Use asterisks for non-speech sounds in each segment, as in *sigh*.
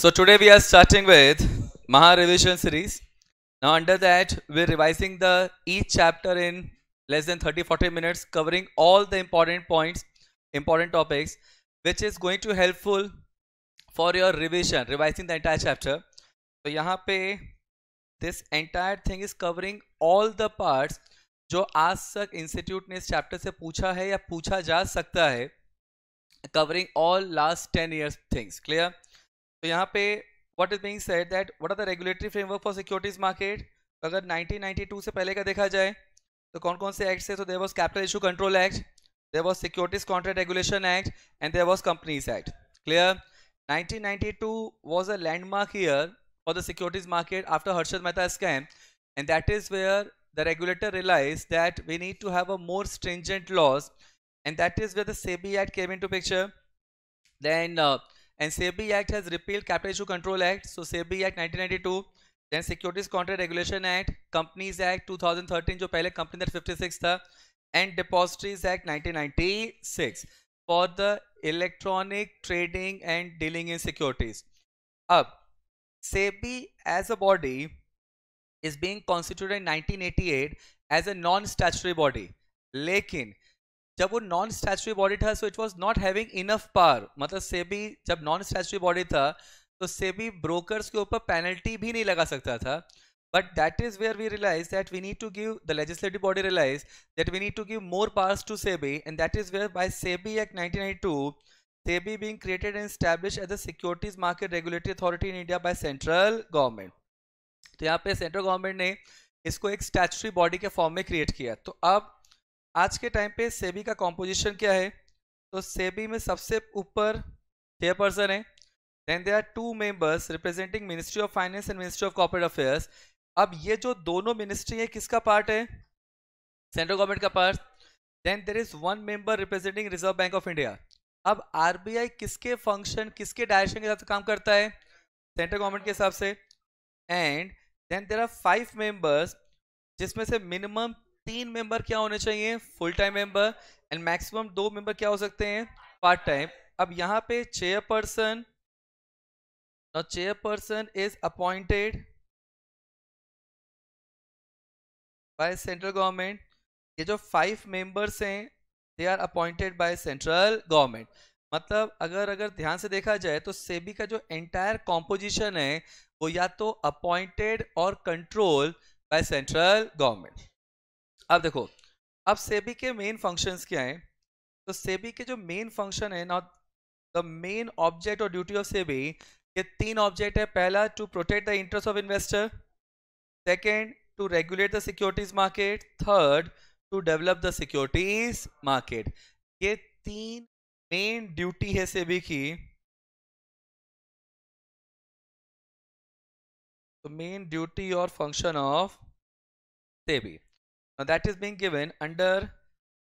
So today we are starting with Maha Revision series. Now under that, we are revising the each chapter in less than 30-40 minutes, covering all the important points, important topics, which is going to helpful for your revision, revising the entire chapter. So yahan pe this entire thing is covering all the parts jo aaj tak institute ne is chapter se pucha hai ya pucha ja sakta hai covering all last 10 years things clear तो यहाँ पे what is being said that what are the regulatory framework for securities market अगर 1992 से पहले का देखा जाए तो कौन कौन से एक्ट थे तो there was capital issue control act there was securities contract regulation act and there was companies act clear 1992 was a landmark here for the securities market after Harshad Mehta scam and that is where the regulator realized that we need to have a more stringent laws and that is where the SEBI Act came into picture. Then uh, and SEBI Act has repealed Capital Issue Control Act. So SEBI Act 1992. Then Securities Contract Regulation Act, Companies Act 2013 जो Company Act 56 and Depositories Act 1996 for the electronic trading and dealing in securities. Up, SEBI as a body is being constituted in 1988 as a non-statutory body. लेकिन जब वो non statutory body था so it was not having enough power मतलब SEBI जब non statutory body था तो SEBI brokers के ऊपर पेनल्टी भी नहीं लगा सकता था but that is where we realise that we need to give the legislative body realise that we need to give more powers to SEBI and that is where by SEBI act nineteen nine two SEBI being created and establish as the securities market regulatory authority in India by central government तो यहाँ पे central government ने इसको एक statutory body के form में create किया तो अब आज के टाइम पे सेबी का कॉम्पोजिशन क्या है तो सेबी में सबसे ऊपर चेयरपर्सन है then they are two members representing ministry of finance and ministry of corporate affairs अब ये जो दोनों मिनिस्ट्री है किसका पार्ट है सेंट्रल गवर्नमेंट का part then there is one member representing Reserve Bank of India अब आर किसके फंक्शन किसके डायरेक्शन के साथ काम करता है सेंट्रल गवर्नमेंट के हिसाब से and then there are five members जिसमें से मिनिमम तीन मेंबर क्या होने चाहिए full time member and maximum दो मेंबर क्या हो सकते हैं पार्ट टाइम अब यहां पे chairperson chairperson is appointed by central government ये जो फाइव मेंबर्स हैं they are appointed by central government मतलब अगर अगर ध्यान से देखा जाए तो सेबी का जो एंटायर कॉम्पोजिशन है वो या तो अपॉइंटेड और कंट्रोल बाय सेंट्रल गवर्नमेंट अब देखो अब सेबी के मेन फंक्शंस क्या हैं तो सेबी के जो मेन फंक्शन है नॉट द मेन ऑब्जेक्ट और ड्यूटी ऑफ सेबी ये तीन ऑब्जेक्ट है पहला to protect the interest of investor second to regulate the securities market third to develop the securities market ये तीन मेन ड्यूटी है सेबी की मेन तो ड्यूटी और function of SEBI Now that is being given under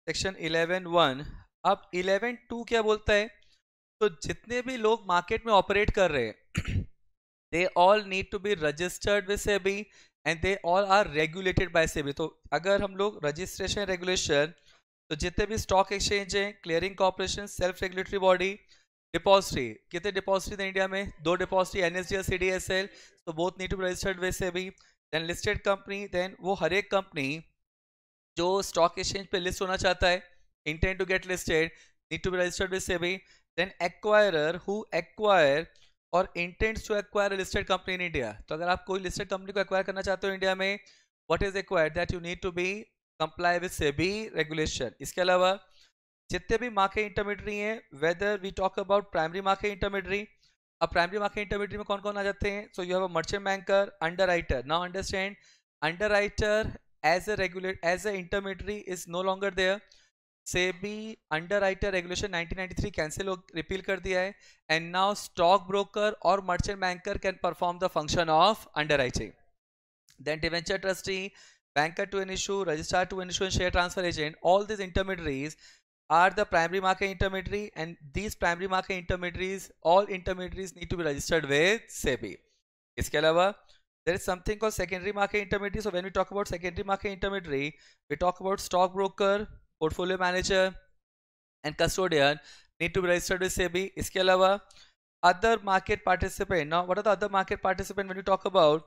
section 11.1 अब 11.2 क्या बोलता है तो जितने भी लोग मार्केट में ऑपरेट कर रहे हैं they all need to be registered with SEBI and they all are regulated by SEBI तो अगर हम लोग रजिस्ट्रेशन रेगुलेशन तो जितने भी स्टॉक एक्सचेंज हैं clearing corporation self regulatory body depository कितने डिपॉजिटरी इंडिया में दो depository N S D L C D S L तो both need to registered with SEBI then listed company then वो हर एक कंपनी जो स्टॉक एक्सचेंज पे लिस्ट होना चाहता है intent to get listed need to be registered with SEBI then acquirer who acquire or intents to acquire listed company in India तो अगर आप कोई लिस्टेड कंपनी को एक्वायर करना चाहते हो इंडिया में what is acquired that you need to be comply with SEBI regulation इसके अलावा जितने भी मार्केट इंटरमीडियरी हैं whether we talk about primary market intermediary अब प्राइमरी मार्केट इंटरमीडियरी में कौन कौन आ जाते हैं so you have a merchant banker underwriter now understand underwriter as a regulate as a intermediary is no longer there SEBI underwriter regulation 1993 cancel repeal repeal kar diya hai and now stock broker or merchant banker can perform the function of underwriting then debenture trustee banker to an issue registrar to an issue and share transfer agent all these intermediaries are the primary market intermediary and these primary market intermediaries all intermediaries need to be registered with SEBI iske alawa there is something called secondary market intermediary so when we talk about secondary market intermediary we talk about stock broker portfolio manager and custodian need to be registered with SEBI iske alawa other market participant now what are the other market participant when you talk about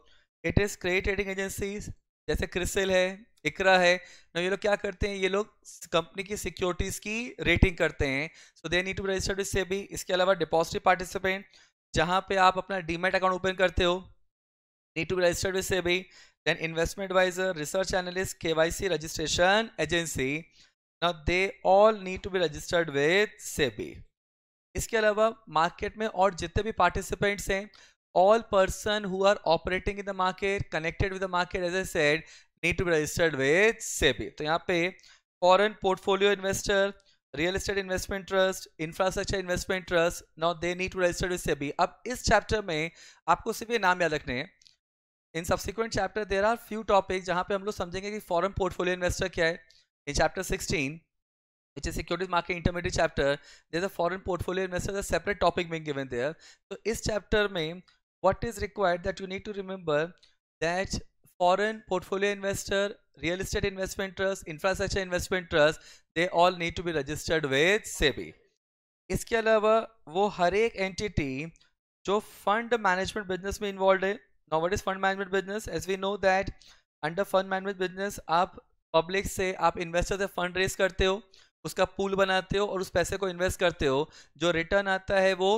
it is credit trading agencies जैसे क्रिसिल है इकरा है ना ये लोग क्या करते हैं ये लोग कंपनी की सिक्योरिटीज की रेटिंग करते हैं so they need to registered with SEBI इसके अलावा डिपॉजिटरी पार्टिसिपेंट जहां पे आप अपना डीमेट अकाउंट ओपन करते हो need to be registered with SEBI. Then investment advisor, research analyst, KYC registration agency. Now they all need to be registered with SEBI. इसके अलावा मार्केट में और जितने भी पार्टिसिपेंट्स हैं all person who are operating in the market connected with the market as I said need to be registered with SEBI तो यहाँ पे foreign portfolio investor real estate investment trust infrastructure investment trust not they need to registered with SEBI अब इस chapter में आपको सिर्फ ये नाम याद रखने हैं in subsequent chapter there are few topic जहां पे हम लोग समझेंगे कि फॉरन पोर्टफोलियो इन्वेस्टर क्या है in chapter sixteen which is securities market intermediate chapter there a foreign portfolio investor the separate topic में गिवन देयर तो इस चैप्टर में what is required that you need to remember that foreign portfolio investor real estate investment trust infrastructure investment trust they all need to be registered with SEBI इसके अलावा वो हर एक entity जो fund management business में involve है Now, what is fund management business as we know that under fund management business आप public से आप इन्वेस्टर से फंड रेज करते हो उसका पूल बनाते हो और उस पैसे को इन्वेस्ट करते हो जो रिटर्न आता है वो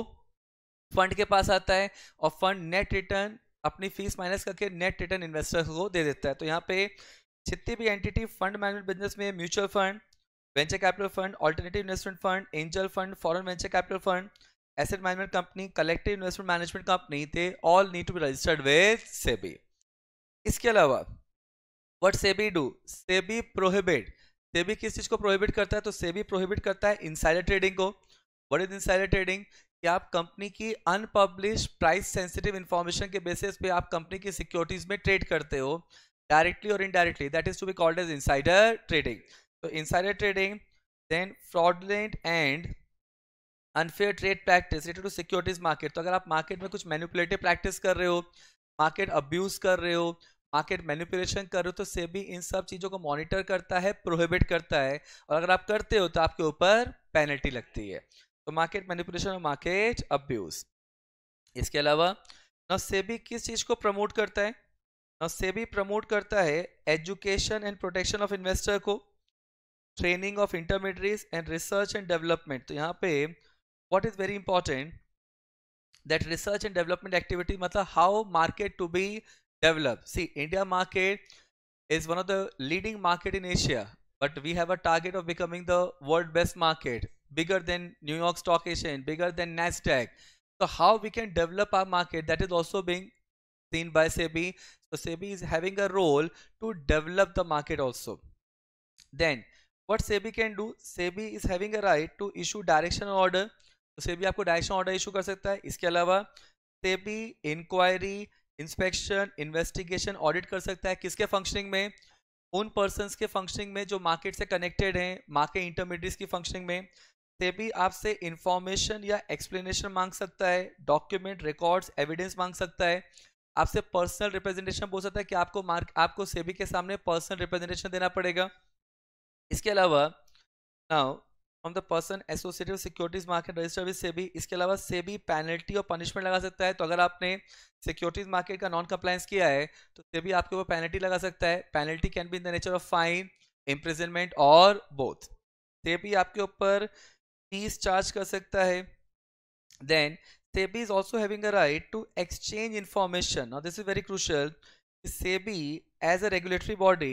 फंड के पास आता है और फंड नेट रिटर्न अपनी फीस माइनस करके नेट रिटर्न इन्वेस्टर को दे देता है तो यहाँ पे जितनी भी एंटिटी फंड मैनेजमेंट बिजनेस में mutual fund venture capital fund alternative investment fund angel fund foreign venture capital fund asset management company collective investment management company they all need to be registered with SEBI इसके अलावा what SEBI do SEBI prohibit SEBI किस चीज को prohibit करता है तो SEBI prohibit करता है इनसाइडर ट्रेडिंग को व्हाट इज इनसाइडर ट्रेडिंग कि आप कंपनी की अनपब्लिश प्राइस सेंसिटिव इंफॉर्मेशन के बेसिस पे आप कंपनी की सिक्योरिटीज में ट्रेड करते हो directly or indirectly that is to be called as insider trading तो insider trading then fraudulent and unfair trade practice related to securities market तो अगर आप मार्केट में कुछ मैनिपुलेटिव प्रैक्टिस कर रहे हो मार्केट अब्यूज कर रहे हो मार्केट मैनिपुलेशन कर रहे हो तो से भी इन सब चीज़ों को मॉनिटर करता है प्रोहिबिट करता है और अगर आप करते हो तो आपके ऊपर पेनल्टी लगती है तो मार्केट मैनिपुलेशन और मार्केट अब्यूज इसके अलावा ना सेबी किस चीज़ को प्रमोट करता है ना सेबी प्रमोट करता है education and protection of investor को training of intermediaries and research and development तो यहाँ पे what is very important that research and development activity matlab how market to be developed see india market is one of the leading market in asia but we have a target of becoming the world best market bigger than new york stock exchange bigger than nasdaq so how we can develop our market that is also being seen by sebi so sebi is having a role to develop the market also then what sebi can do sebi is having a right to issue direction order तो सेबी आपको direction order issue कर सकता है इसके अलावा SEBI inquiry inspection investigation audit कर सकता है किसके फंक्शनिंग में उन पर्सन के फंक्शनिंग में जो मार्केट से कनेक्टेड हैं मार्केट इंटरमीडिएट्स की फंक्शनिंग में सेबी आपसे इंफॉर्मेशन या एक्सप्लेनेशन मांग सकता है डॉक्यूमेंट रिकॉर्ड्स एविडेंस मांग सकता है आपसे पर्सनल रिप्रेजेंटेशन बोल सकता है कि आपको मार्क आपको सेबी के सामने पर्सनल रिप्रेजेंटेशन देना पड़ेगा इसके अलावा now on the person associated securities market register with SEBI इसके अलावा सेबी पेनल्टी और पनिशमेंट लगा सकता है तो अगर आपने सिक्योरिटीज मार्केट का नॉन कंप्लायंस किया है तो सेबी आपके ऊपर पेनल्टी लगा सकता है penalty can be in the nature of fine imprisonment or both SEBI आपके ऊपर फीस चार्ज कर सकता है then SEBI is also having a right to exchange information और this is very crucial SEBI as a regulatory body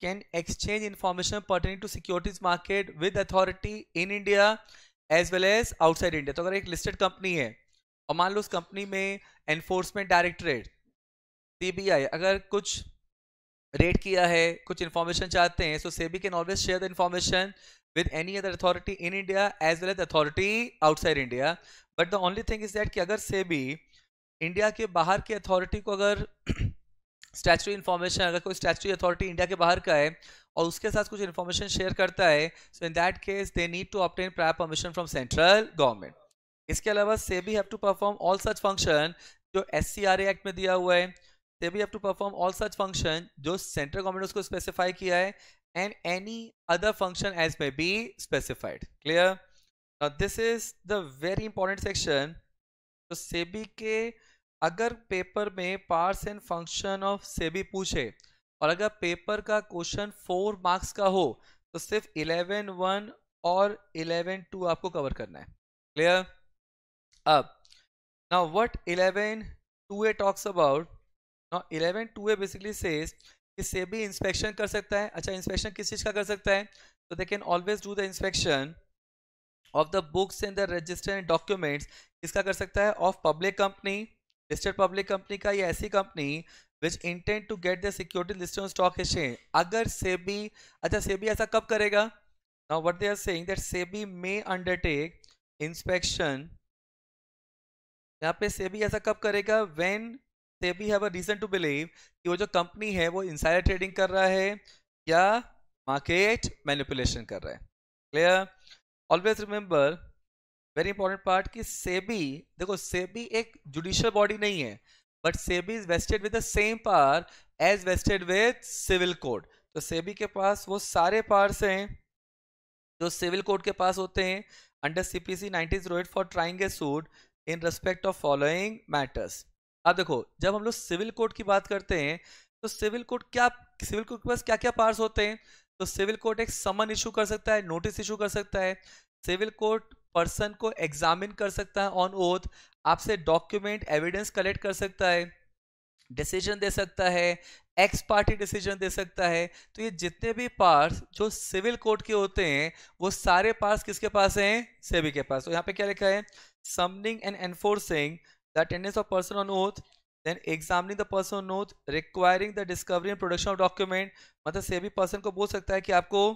can exchange information pertaining to securities market with authority in India as well as outside India. तो अगर एक listed company है और मान लो उस company में enforcement directorate CBI अगर कुछ रेड किया है कुछ इन्फॉर्मेशन चाहते हैं so SEBI can always share the information with any other authority in India as well as authority outside India but the only thing is that कि अगर सेबी इंडिया के बाहर की अथॉरिटी को अगर स्टैचुरी इन्फॉर्मेशन अगर कोई स्टैचुरी अथॉरिटी इंडिया के बाहर का है और उसके साथ कुछ इन्फॉर्मेशन शेयर करता है so in that case they need to obtain prior permission from central government इसके अलावा SEBI have to perform all such function जो एस एक्ट में दिया हुआ है SEBI have to perform all such function जो सेंट्रल गवर्नमेंट उसको स्पेसिफाई किया है and any other function as may be specified clear this is the very important section तो सेबी के अगर पेपर में पार्ट्स एंड फंक्शन ऑफ से भी पूछे और अगर पेपर का क्वेश्चन फोर मार्क्स का हो तो सिर्फ इलेवन वन और इलेवन टू आपको कवर करना है क्लियर अब ना what eleven two A talks about ना eleven two A basically says कि से भी इंस्पेक्शन कर सकता है अच्छा इंस्पेक्शन किस चीज़ का कर सकता है तो they can always do the inspection of the books and the register documents किसका कर सकता है of public company listed public company का या ऐसी company which intent to get the security list on stock exchange अगर सेबी अच्छा सेबी ऐसा कब करेगा now what they are saying that SEBI may undertake inspection यहाँ पे सेबी ऐसा कब करेगा when SEBI have a reason to believe कि वो जो कंपनी है वो इंसाइडर ट्रेडिंग कर रहा है या मार्केट मैनिपुलेशन कर रहा है clear always remember very important part कि सेबी देखो सेबी एक जुडिशियल बॉडी नहीं है but SEBI is vested with the same power as vested with civil code तो सेबी के पास वो सारे पावर्स हैं जो सिविल कोड के पास होते हैं under CPC 1908 for trying a suit in respect of following matters अब देखो जब हम लोग सिविल कोड की बात करते हैं तो सिविल कोड क्या सिविल कोड के पास क्या क्या पार्स होते हैं तो सिविल कोर्ट एक समन इशू कर सकता है नोटिस इशू कर सकता है सिविल कोर्ट पर्सन को एग्जामिन कर सकता है ऑन ओथ आपसे डॉक्यूमेंट एविडेंस कलेक्ट कर सकता है डिसीजन दे सकता है एक्स पार्टी डिसीजन दे सकता है तो ये जितने भी पार्ट्स जो सिविल कोर्ट के होते हैं वो सारे पार्ट्स किसके पास हैं सेबी के पास तो यहाँ पे क्या लिखा है summoning and enforcing the attendance of person on oath then examining the person on oath requiring the discovery and production of document मतलब सेबी पर्सन को बोल सकता है कि आपको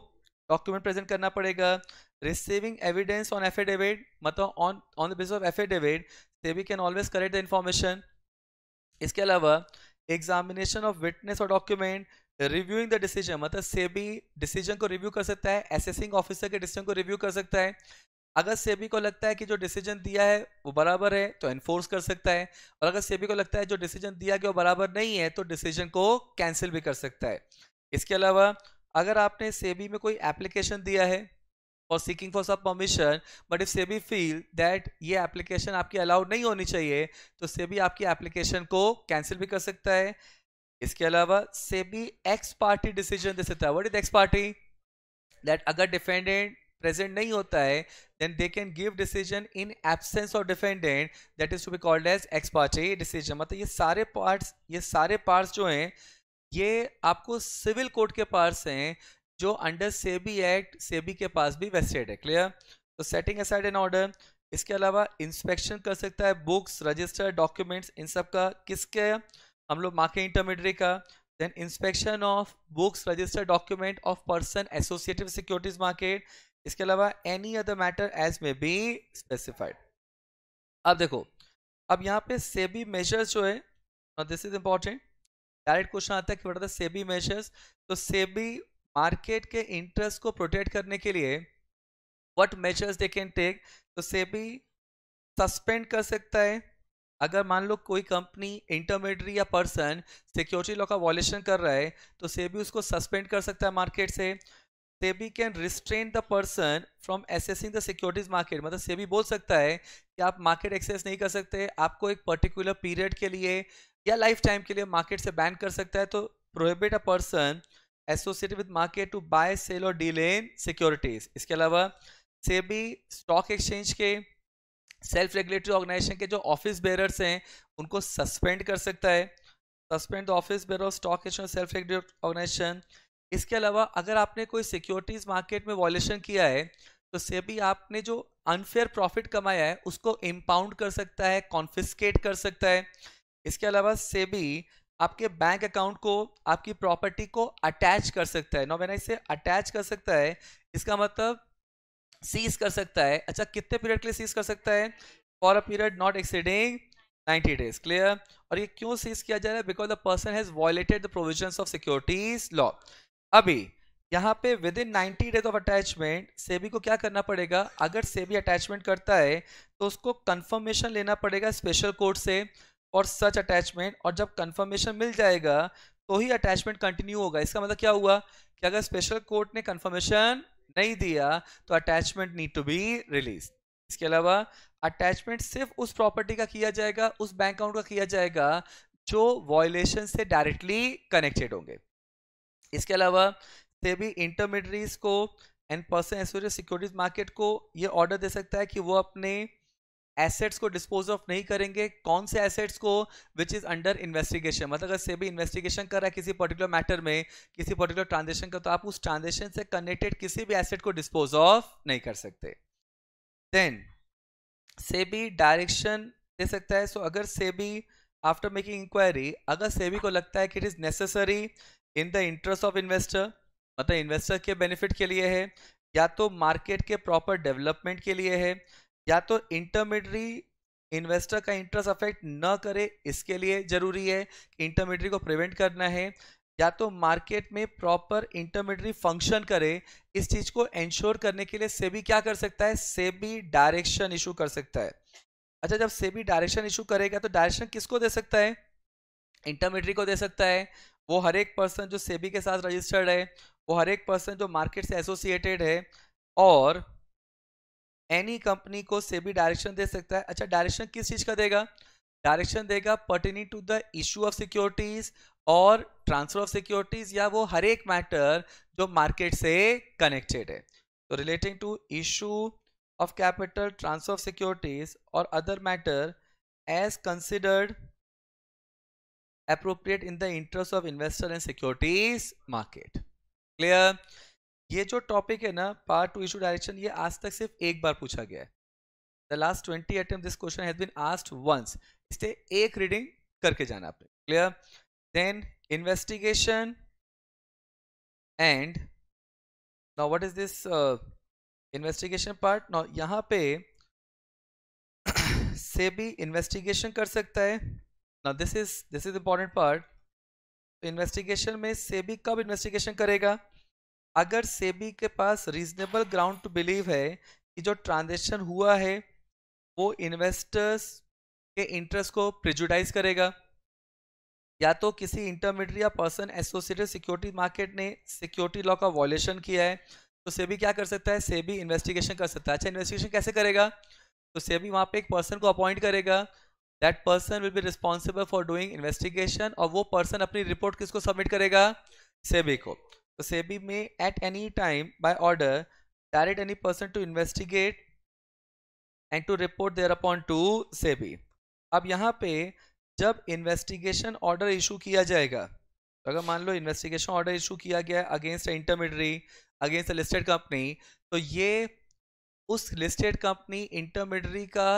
डॉक्यूमेंट प्रेजेंट करना पड़ेगा receiving evidence on affidavit मतलब on on the basis of affidavit SEBI can always correct the information इसके अलावा एग्जामिनेशन ऑफ विटनेस और डॉक्यूमेंट रिव्यूइंग द डिसीजन मतलब सेबी डिसीजन को रिव्यू कर सकता है एसेसिंग ऑफिसर के डिसीजन को रिव्यू कर सकता है अगर सेबी को लगता है कि जो डिसीजन दिया है वो बराबर है तो एनफोर्स कर सकता है और अगर सेबी को लगता है जो डिसीजन दिया गया वो बराबर नहीं है तो डिसीजन को कैंसिल भी कर सकता है इसके अलावा अगर आपने सेबी में कोई एप्लीकेशन दिया है और सीकिंग फॉर सब permission but if SEBI feel that ये एप्लीकेशन आपकी अलाउड नहीं होनी चाहिए तो सेबी आपकी एप्लीकेशन को कैंसिल भी कर सकता है इसके अलावा सेबी एक्स पार्टी डिसीजन दे सकता है what is ex party that अगर डिफेंडेंट प्रेजेंट नहीं होता है then they can give decision in absence of defendant that is to be called as ex party decision मतलब ये सारे पार्ट्स ये सारे पार्ट्स जो हैं ये आपको सिविल कोर्ट के पार्ट्स हैं जो अंडर सेबी एक्ट सेबी के पास भी वेस्टेड है क्लियर तो सेटिंग असाइड एन ऑर्डर इसके अलावा इंस्पेक्शन कर सकता है बुक्स रजिस्टर डॉक्यूमेंट्स इन सब का किसके हम लोग माके इंटरमीडिएट का then inspection of books register document of person associated with securities market इसके अलावा any other matter as may be specified अब देखो अब यहाँ पे सेबी मेजर्स जो है this is important direct question आता है कि सेबी मेजर्स तो सेबी मार्केट के इंटरेस्ट को प्रोटेक्ट करने के लिए what measures they can take तो सेबी सस्पेंड कर सकता है अगर मान लो कोई कंपनी इंटरमीडियरी या पर्सन सिक्योरिटी लॉ का वॉलेशन कर रहा है तो सेबी उसको सस्पेंड कर सकता है मार्केट से SEBI can restrain the person from accessing the securities market मतलब सेबी बोल सकता है कि आप मार्केट एक्सेस नहीं कर सकते आपको एक पर्टिकुलर पीरियड के लिए या लाइफ टाइम के लिए मार्केट से बैन कर सकता है तो prohibit a person associated with market to buy sell और डील इन सिक्योरिटीज इसके अलावा सेबी स्टॉक एक्सचेंज के सेल्फ रेगुलेटरी ऑर्गेनाइजेशन के जो ऑफिस बेरर्स हैं उनको सस्पेंड कर सकता है suspend the office bearer of stock exchange self regulatory organization इसके अलावा अगर आपने कोई सिक्योरिटीज मार्केट में वॉल्यूशन किया है तो सेबी आपने जो अनफेयर प्रॉफिट कमाया है उसको इम्पाउंड कर सकता है कॉन्फिस्केट कर सकता है इसके अलावा सेबी आपके बैंक अकाउंट को आपकी प्रॉपर्टी को अटैच कर सकता है नो मैंने इसे अटैच कर सकता है इसका मतलब सीज कर सकता है अच्छा कितने पीरियड के लिए सीज कर सकता है for a period not exceeding 90 days clear और ये क्यों सीज किया जा रहा है because the person has violated the provisions of securities law अभी यहाँ पे within ninety days of attachment SEBI को क्या करना पड़ेगा अगर सेबी अटैचमेंट करता है तो उसको कन्फर्मेशन लेना पड़ेगा स्पेशल कोर्ट से फॉर सच अटैचमेंट और जब कन्फर्मेशन मिल जाएगा तो ही अटैचमेंट कंटिन्यू होगा इसका मतलब क्या हुआ कि अगर स्पेशल कोर्ट ने कन्फर्मेशन नहीं दिया तो attachment need to be release इसके अलावा अटैचमेंट सिर्फ उस प्रॉपर्टी का किया जाएगा उस बैंक अकाउंट का किया जाएगा जो वॉयलेशन से डायरेक्टली कनेक्टेड होंगे इसके अलावा सेबी इंटरमीडियरीज को and person associated securities market को ये ऑर्डर दे सकता है कि वो अपने एसेट्स को डिस्पोज ऑफ नहीं करेंगे कौन से एसेट्स को विच इज़ अंडर इन्वेस्टिगेशन मतलब अगर सेबी इन्वेस्टिगेशन कर रहा है किसी पर्टिकुलर मैटर में किसी पर्टिकुलर ट्रांजेक्शन का तो आप उस ट्रांजेक्शन से कनेक्टेड किसी भी एसेट को डिस्पोज ऑफ नहीं कर सकते देन सेबी डायरेक्शन दे सकता है सो so अगर सेबी आफ्टर मेकिंग इंक्वायरी अगर सेबी को लगता है कि it is necessary in the interest of investor मतलब इन्वेस्टर के बेनिफिट के लिए है या तो मार्केट के प्रॉपर डेवलपमेंट के लिए है या तो इंटरमीडरी इन्वेस्टर का इंटरेस्ट अफेक्ट न करे इसके लिए जरूरी है इंटरमीडरी को प्रिवेंट करना है या तो मार्केट में प्रॉपर इंटरमीडियरी फंक्शन करे इस चीज को एंश्योर करने के लिए सेबी क्या कर सकता है सेबी डायरेक्शन इशू कर सकता है अच्छा जब सेबी डायरेक्शन इशू करेगा तो डायरेक्शन किसको दे सकता है इंटरमीडियरी को दे सकता है वो हर एक पर्सन जो सेबी के साथ रजिस्टर्ड है वो हर एक पर्सन जो मार्केट से एसोसिएटेड है और एनी कंपनी को से भी डायरेक्शन दे सकता है अच्छा डायरेक्शन किस चीज़ का देगा डायरेक्शन देगा pertaining to the issue of securities और ट्रांसफर ऑफ सिक्योरिटीज या वो हर एक मैटर जो मार्केट से कनेक्टेड है तो relating to issue of capital transfer of securities और other matter as considered appropriate in the interest of investor and securities market clear ये जो टॉपिक है ना पार्ट टू इशू डायरेक्शन ये आज तक सिर्फ एक बार पूछा गया है the last twenty attempt this question has been asked once इससे एक रीडिंग करके जाना आपने clear then investigation and now what is this investigation part now यहाँ पे *coughs* से भी इन्वेस्टिगेशन कर सकता है now this is this is important part investigation में से भी कब इन्वेस्टिगेशन करेगा अगर सेबी के पास रीजनेबल ग्राउंड टू बिलीव है कि जो ट्रांजेक्शन हुआ है वो इन्वेस्टर्स के इंटरेस्ट को प्रिजुडाइज करेगा या तो किसी इंटरमीडिएट या पर्सन एसोसिएटेड सिक्योरिटी मार्केट ने सिक्योरिटी लॉ का वॉलेशन किया है तो सेबी क्या कर सकता है सेबी इन्वेस्टिगेशन कर सकता है अच्छा इन्वेस्टिगेशन कैसे करेगा तो सेबी वहाँ पे एक पर्सन को अपॉइंट करेगा that person will be responsible for doing investigation और वो पर्सन अपनी रिपोर्ट किसको सबमिट करेगा सेबी को The SEBI may at any time by order direct any person to investigate and to report thereupon to SEBI. अब यहाँ पे जब इन्वेस्टिगेशन ऑर्डर इशू किया जाएगा तो अगर मान लो इन्वेस्टिगेशन ऑर्डर इशू किया गया against a intermediary against a listed company तो ये उस लिस्टेड कंपनी इंटरमीडियरी का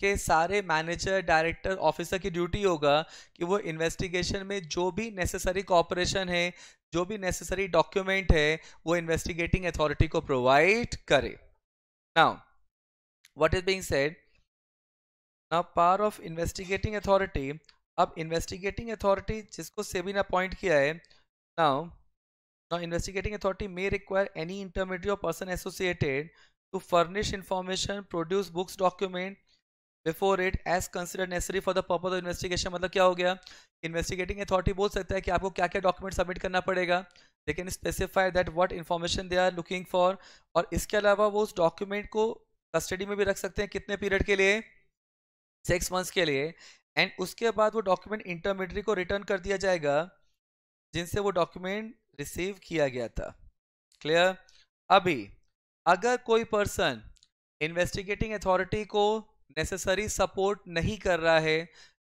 के सारे मैनेजर डायरेक्टर ऑफिसर की ड्यूटी होगा कि वो इन्वेस्टिगेशन में जो भी नेसेसरी कॉपरेशन है जो भी नेसेसरी डॉक्यूमेंट है वो इन्वेस्टिगेटिंग अथॉरिटी को प्रोवाइड करे now what is being said now power of investigating authority अब इन्वेस्टिगेटिंग अथॉरिटी जिसको सेबी ने अपॉइंट किया है now now investigating authority may require any intermediate person associated to furnish information produce books document before it as consider necessary for the purpose of investigation मतलब क्या हो गया investigating authority बोल सकता है कि आपको क्या क्या डॉक्यूमेंट सबमिट करना पड़ेगा लेकिन specify that what information they are looking for और इसके अलावा वो उस डॉक्यूमेंट को कस्टडी में भी रख सकते हैं कितने पीरियड के लिए सिक्स मंथ्स के लिए एंड उसके बाद वो डॉक्यूमेंट इंटरमीडियट को रिटर्न कर दिया जाएगा जिनसे वो डॉक्यूमेंट रिसीव किया गया था क्लियर अभी अगर कोई पर्सन इन्वेस्टिगेटिंग अथॉरिटी को नेसेसरी सपोर्ट नहीं कर रहा है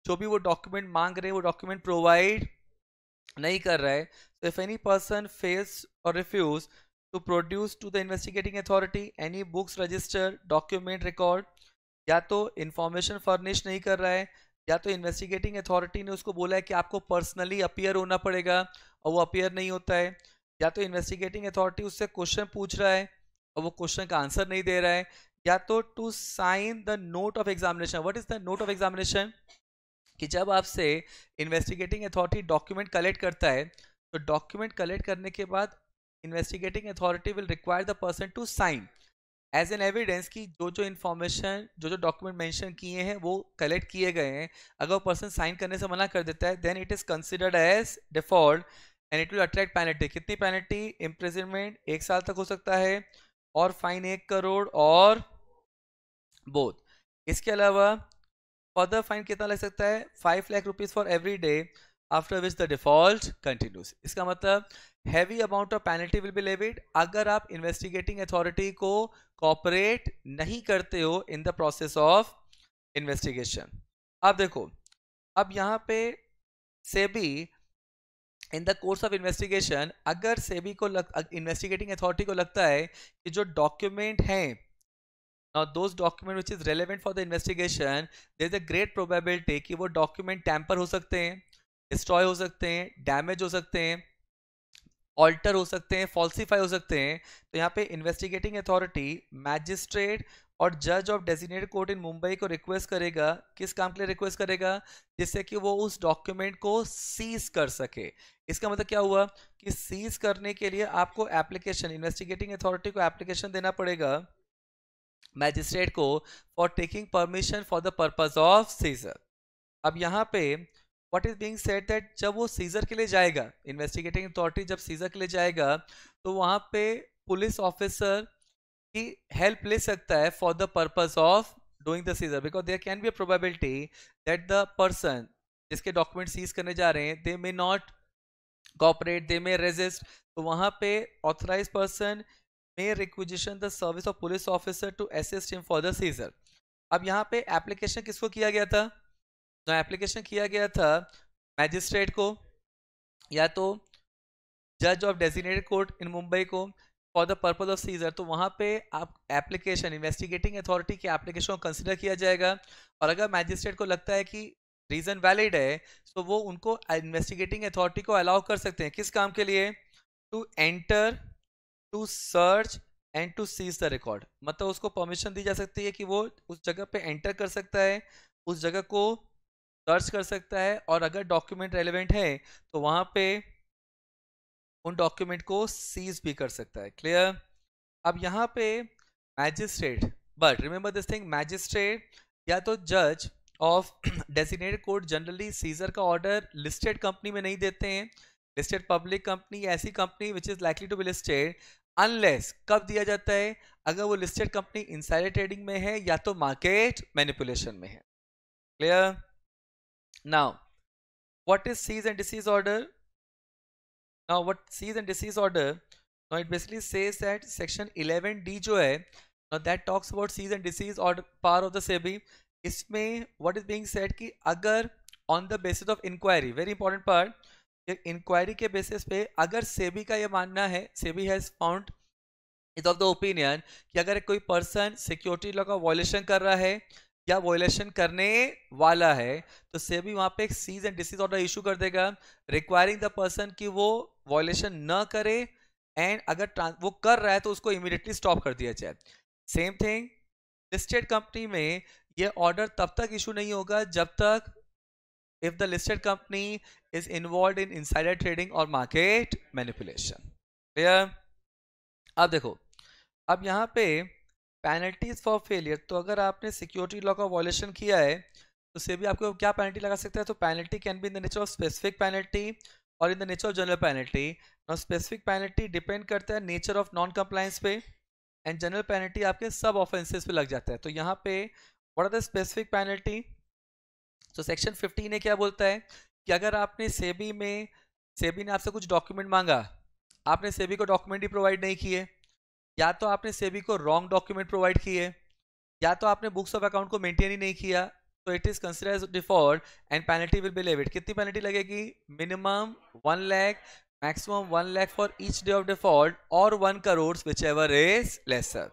जो भी वो डॉक्यूमेंट मांग रहे हैं वो डॉक्यूमेंट प्रोवाइड नहीं कर रहा है इफ एनी पर्सन फेस और refuse to produce to the investigating authority any books register document record या तो इन्फॉर्मेशन फर्निश नहीं कर रहा है या तो इन्वेस्टिगेटिंग अथॉरिटी ने उसको बोला है कि आपको पर्सनली अपियर होना पड़ेगा और वो अपियर नहीं होता है या तो इन्वेस्टिगेटिंग अथॉरिटी उससे क्वेश्चन पूछ रहा है और वो क्वेश्चन का आंसर नहीं दे रहा है या तो to sign the note of examination what is the note of examination कि जब आपसे इन्वेस्टिगेटिंग अथॉरिटी डॉक्यूमेंट कलेक्ट करता है तो डॉक्यूमेंट कलेक्ट करने के बाद investigating authority will require the person to sign as an evidence कि जो जो इन्फॉर्मेशन जो जो डॉक्यूमेंट मैंशन किए हैं वो कलेक्ट किए गए हैं अगर वो पर्सन साइन करने से मना कर देता है then it is considered as default and it will attract penalty कितनी पेनल्टी इम्प्रेजमेंट एक साल तक हो सकता है और फाइन एक करोड़ और बोथ इसके अलावा फर्दर फाइन कितना लग सकता है five lakh rupees for every day after which the default continues इसका मतलब heavy amount of penalty will be levied अगर आप इन्वेस्टिगेटिंग अथॉरिटी को कॉपरेट नहीं करते हो in the process of investigation अब देखो अब यहाँ पे SEBI in the course of investigation अगर सेबी को इन्वेस्टिगेटिंग अथॉरिटी को लगता है कि जो डॉक्यूमेंट हैं now those document which is relevant for the investigation there is a great probability कि वो document tamper हो सकते हैं destroy हो सकते हैं damage हो सकते हैं ऑल्टर हो सकते हैं फॉल्सिफाई हो सकते हैं तो यहाँ pe इन्वेस्टिगेटिंग अथॉरिटी मैजिस्ट्रेट और जज of designated court in Mumbai को रिक्वेस्ट करेगा किस काम के लिए रिक्वेस्ट करेगा जिससे कि वो उस डॉक्यूमेंट को सीज कर सके इसका मतलब क्या हुआ कि सीज करने के लिए आपको एप्लीकेशन इन्वेस्टिगेटिंग अथॉरिटी को एप्लीकेशन देना पड़ेगा मैजिस्ट्रेट को for taking permission for the purpose of seizure अब यहाँ पे what is being said that जब वो सीजर के लिए जाएगा इन्वेस्टिगेटिंग अथॉरिटी जब सीजर के लिए जाएगा तो वहाँ पे पुलिस ऑफिसर की हेल्प ले सकता है for the purpose of doing the seizure because there can be a probability that the person जिसके डॉक्यूमेंट सीज करने जा रहे हैं they may not cooperate they may resist तो वहाँ पे authorised person may requisition the service of police officer to assist him for the seizure अब यहाँ पे application किसको किया गया था जो तो एप्लीकेशन किया गया था मैजिस्ट्रेट को या तो जज of designated court in Mumbai को for the purpose of seizure तो वहाँ पे आप एप्लीकेशन इन्वेस्टिगेटिंग अथॉरिटी के एप्लीकेशन को कंसिडर किया जाएगा और अगर मैजिस्ट्रेट को लगता है कि रीज़न वैलिड है तो वो उनको इन्वेस्टिगेटिंग अथॉरिटी को अलाउ कर सकते हैं किस काम के लिए to enter to search and to seize the record मतलब उसको परमिशन दी जा सकती है कि वो उस जगह पे एंटर कर सकता है उस जगह को सर्च कर सकता है और अगर डॉक्यूमेंट रेलिवेंट है तो वहाँ पे उन डॉक्यूमेंट को सीज भी कर सकता है क्लियर अब यहाँ पे magistrate but remember this thing magistrate या तो जज of designated court generally seizure का ऑर्डर लिस्टेड कंपनी में नहीं देते हैं लिस्टेड पब्लिक कंपनी ऐसी company which is likely to be listed unless कब दिया जाता है अगर वो लिस्टेड कंपनी इनसाइडर ट्रेडिंग में है या तो मार्केट मैनिपुलेशन में है clear now what is cease and desist order now what cease and desist order now it basically says section 11 D जो है now that talks about cease and desist order part of the SEBI इसमें what is being said कि अगर on the basis of inquiry very important part inquiry के basis पे अगर सेबी का ये मानना है SEBI has found it of the opinion कि अगर कोई पर्सन सिक्योरिटी लॉ का वॉयलेशन कर रहा है या वॉयलेशन करने वाला है तो सेबी वहां पे एक cease and desist order issue कर देगा रिक्वायरिंग द पर्सन कि वो वॉयलेशन न करे एंड अगर वो कर रहा है तो उसको इमिडिएटली स्टॉप कर दिया जाए सेम थिंग लिस्टेड कंपनी में ये ऑर्डर तब तक इशू नहीं होगा जब तक if the listed company is involved in insider trading or market manipulation clear अब देखो अब यहाँ पे पेनल्टीज फॉर फेलियर तो अगर आपने सिक्योरिटी लॉ का वॉलेशन किया है तो से भी आपको क्या पेनल्टी लगा सकता है तो penalty can be in the nature of specific penalty और in the nature of general penalty और स्पेसिफिक पेनल्टी डिपेंड करता है नेचर ऑफ नॉन कंप्लाइंस पे एंड जनरल पेनल्टी आपके सब ऑफेंसेस पे लग जाता है तो यहाँ पे what are the specific penalty तो सेक्शन फिफ्टीन ने क्या बोलता है कि अगर आपने सेबी में सेबी ने आपसे कुछ डॉक्यूमेंट मांगा आपने सेबी को डॉक्यूमेंट ही प्रोवाइड नहीं किए या तो आपने सेबी को रॉन्ग डॉक्यूमेंट प्रोवाइड किए या तो आपने बुक्स ऑफ अकाउंट को मेंटेन ही नहीं किया तो it is consider as default and penalty will be levied कितनी पेनल्टी लगेगी minimum one lakh maximum one lakh for each day of default और one crore whichever is lesser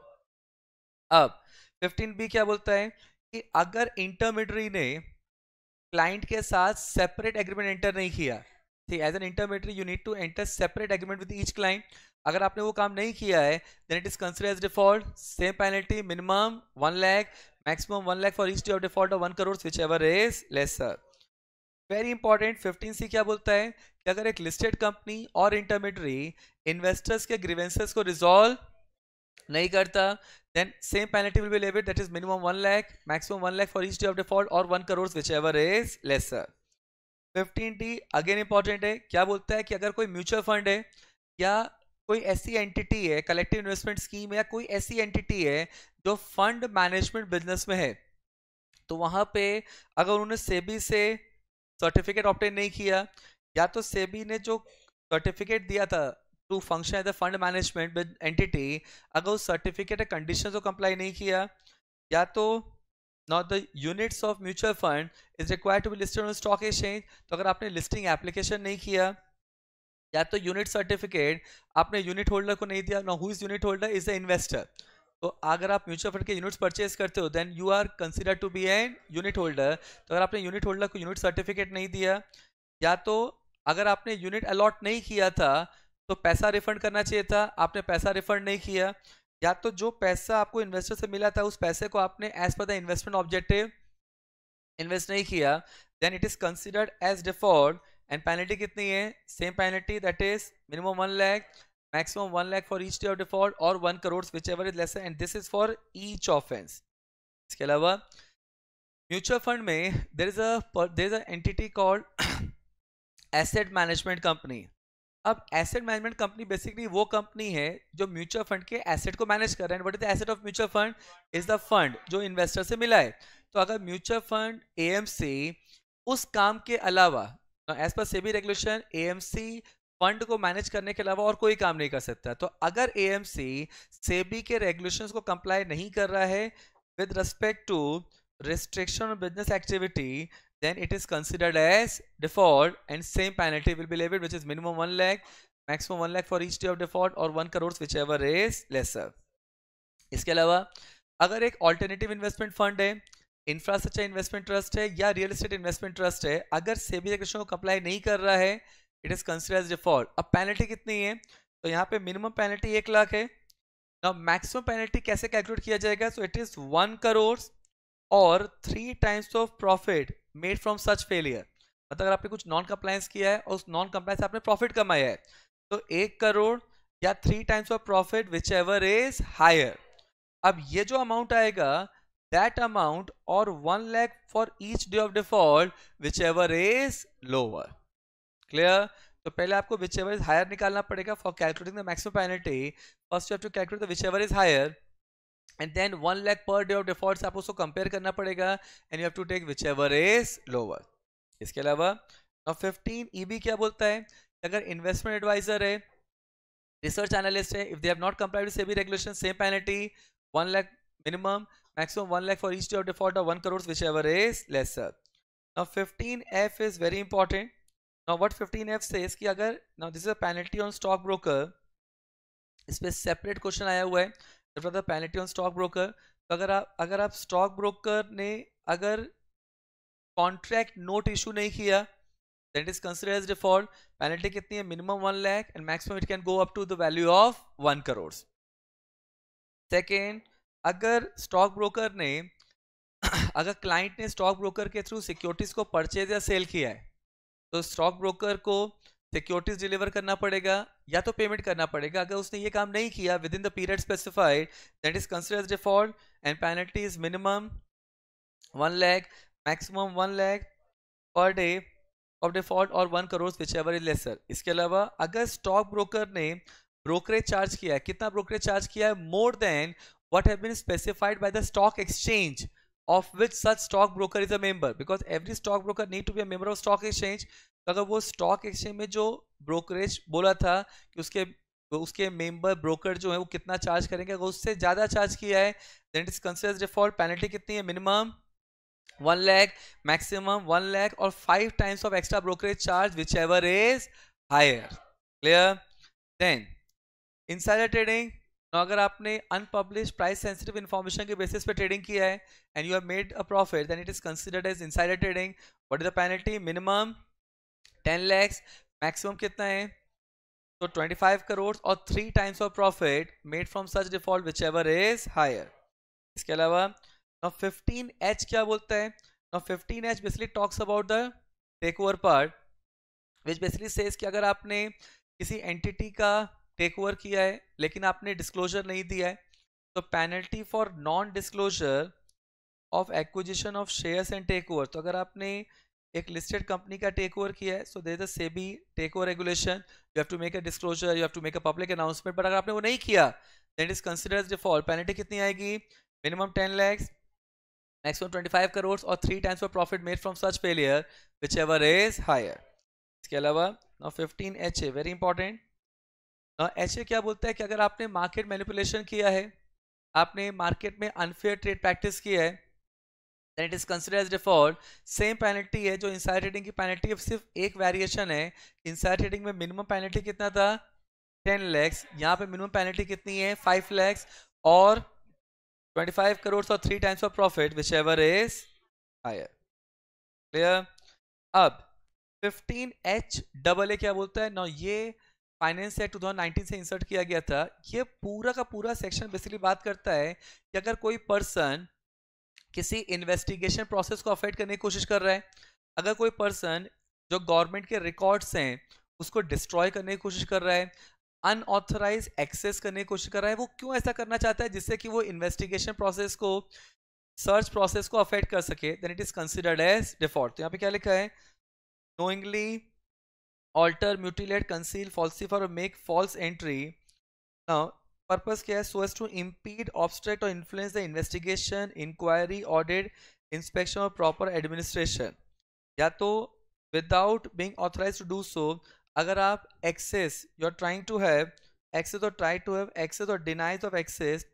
अब फिफ्टीन बी क्या बोलता है कि अगर इंटरमीडियरी ने क्लाइंट के साथ सेपरेट एग्रीमेंट एंटर नहीं किया ठीक as an intermediary you need to enter separate agreement with each client अगर आपने वो काम नहीं किया है then it is consider as default same penalty minimum one lakh maximum one lakh for each of default one crore whichever is lesser very important fifteen C क्या बोलता है कि अगर एक लिस्टेड कंपनी और इंटरमीडियरी इन्वेस्टर्स के ग्रीवेंसेस को रिजॉल्व नहीं करता then same penalty will be levied that is minimum 1 lakh maximum 1 lakh for each day of default or 1 crores whichever is lesser 15d again important hai kya bolta hai ki agar koi mutual fund hai ya koi aisi entity hai collective investment scheme hai ya koi aisi entity hai jo fund management business mein hai to wahan pe agar unhone sebi se certificate obtain नहीं किया या तो सेबी ने जो certificate दिया था to function as a fund management with entity अगर उस सर्टिफिकेट कंडीशन को कंप्लाई नहीं किया या तो not the units of mutual fund is require to be listed on stock exchange तो अगर आपने लिस्टिंग एप्लीकेशन नहीं किया या तो यूनिट सर्टिफिकेट आपने यूनिट होल्डर को नहीं दिया no who is unit holder is the investor तो अगर आप म्यूचुअल फंड के यूनिट्स परचेज करते हो then you are consider to be an unit holder तो अगर आपने यूनिट होल्डर को यूनिट सर्टिफिकेट नहीं दिया या तो अगर आपने यूनिट अलॉट नहीं किया था तो पैसा रिफंड करना चाहिए था आपने पैसा रिफंड नहीं किया या तो जो पैसा आपको इन्वेस्टर से मिला था उस पैसे को आपने as per the investment objective invest नहीं किया then it is considered as default and penalty कितनी है same penalty that is minimum one lakh maximum one lakh for each day of default और one crore whichever is lesser and this is for each offence इसके अलावा mutual fund में there is uh is a entity called asset management company अब asset management company basically वो कंपनी है जो mutual fund के एसेट को मैनेज कर रहे हैं but is asset of mutual fund is the fund जो इन्वेस्टर से मिला है तो अगर म्यूचुअल फंड ए उस काम के अलावा as per SEBI regulation a fund को मैनेज करने के अलावा और कोई काम नहीं कर सकता तो अगर ए सेबी के रेगुलेशन को कंप्लाई नहीं कर रहा है with respect to restriction business activity then it is considered as default and same penalty will be levied which is minimum 1 lakh maximum 1 lakh for each day of default or 1 crores whichever is lesser इसके अलावा अगर एक alternative investment fund है infrastructure investment trust है या real estate investment trust है अगर सेबी को अप्लाई नहीं कर रहा है it is consider as default अब पेनल्टी कितनी है तो यहाँ पे मिनिमम पेनल्टी एक लाख है मैक्सिमम पेनल्टी कैसे कैलकुलेट किया जाएगा so it is one crore और three times of profit made from such failure मतलब अगर आपने कुछ नॉन कंप्लायंस किया है और उस नॉन कंप्लायंस से आपने प्रॉफिट कमाया है तो एक करोड़ या three times of profit whichever is higher अब ये जो अमाउंट आएगा दैट अमाउंट और one lakh for each day of default whichever is lower clear तो पहले आपको विच एवर इज हायर निकालना पड़ेगा for calculating the maximum penalty first you have to calculate the whichever is higher and then one lakh per day of default से आपको उसको compare करना पड़ेगा and you have to take whichever is lower इसके अलावा fifteen E B क्या बोलता है अगर इन्वेस्टमेंट एडवाइजर है रिसर्च एनालिस्ट है if they have not complied with SEBI regulation same penalty one lakh minimum maximum one lakh for each day of default of one crore whichever is lesser now fifteen F is very important now what fifteen F से इसकी अगर now this is a penalty on stock broker इस पर separate question आया हुआ है after the penalty on stock broker तो अगर आप अगर आप स्टॉक ब्रोकर ने अगर कॉन्ट्रैक्ट नोट इशू नहीं किया that is consider as default penalty कितनी है minimum one lakh and maximum it can go up to the value of one crore second अगर स्टॉक ब्रोकर ने *clears throat* अगर क्लाइंट ने स्टॉक ब्रोकर के थ्रू सिक्योरिटीज को परचेज या सेल किया है तो स्टॉक ब्रोकर को सिक्योरिटीज डिलीवर करना पड़ेगा या तो पेमेंट करना पड़ेगा अगर उसने ये काम नहीं किया within the period specified that is consider default and penalty is minimum one lakh maximum one lakh per day of default और one crore whichever is lesser इसके अलावा अगर स्टॉक ब्रोकर ने ब्रोकरेज चार्ज किया है कितना ब्रोकरेज चार्ज किया है more than what have been specified by the stock exchange of which such stock broker is a member because every stock broker need to be a member of stock exchange तो अगर वो stock exchange में जो brokerage बोला था कि उसके उसके मेंबर ब्रोकर जो है वो कितना चार्ज करेंगे अगर उससे ज़्यादा चार्ज किया है देन पेनल्टी कितनी है minimum one lakh maximum one lakh और five times of extra brokerage charge whichever is higher clear then insider trading अगर आपने अनपब्लिश प्राइस सेंसिटिव इन्फॉर्मेशन के बेसिस पे ट्रेडिंग किया है and you have made a profit then it is considered as insider trading what is the penalty minimum ten lakhs maximum कितना है तो twenty five crore और three times of profit made from such default whichever is higher इसके अलावा fifteen H क्या बोलता है fifteen H basically talks about the take over part which basically says कि अगर आपने किसी एंटिटी का टेक ओवर किया है लेकिन आपने डिस्क्लोजर नहीं दिया है तो penalty for non disclosure of acquisition of shares and take over तो अगर आपने एक लिस्टेड कंपनी का टेक ओवर किया है so there is a SEBI take over regulation you have to make a disclosure you have to make a public announcement but अगर आपने वो नहीं किया that is consider as default penalty कितनी आएगी minimum ten lakhs maximum twenty five crore और three times for profit made from such failure whichever is higher इसके अलावा now fifteen H A very important H A क्या बोलता है कि अगर आपने मार्केट मैनिपुलेशन किया है आपने मार्केट में अनफेयर ट्रेड प्रैक्टिस किया है then it is considered as default same penalty hai jo inside trading ki penalty अब sirf ek variation hai inside trading mein minimum penalty kitna tha 10 lakhs yahan pe minimum penalty kitni hai 5 lakhs aur 25 crores or 3 times of profit whichever is higher clear ab 15h double a kya bolta hai now ye finance act 2019 से insert किया गया था ये पूरा का पूरा section basically बात करता है कि अगर कोई पर्सन किसी इन्वेस्टिगेशन प्रोसेस को अफेक्ट करने की कोशिश कर रहा है अगर कोई पर्सन जो गवर्नमेंट के रिकॉर्ड्स हैं उसको डिस्ट्रॉय करने की कोशिश कर रहा है अनऑथराइज एक्सेस करने की कोशिश कर रहा है वो क्यों ऐसा करना चाहता है जिससे कि वो इन्वेस्टिगेशन प्रोसेस को सर्च प्रोसेस को अफेक्ट कर सके then it is considered as default तो यहाँ पे क्या लिखा है knowingly alter mutilate conceal falsify or make false purpose क्या है so as to impede obstruct और influence the investigation inquiry audit inspection और प्रॉपर एडमिनिस्ट्रेशन या तो without being authorise to do so अगर आप access you are trying to have access और try to have access और denies of access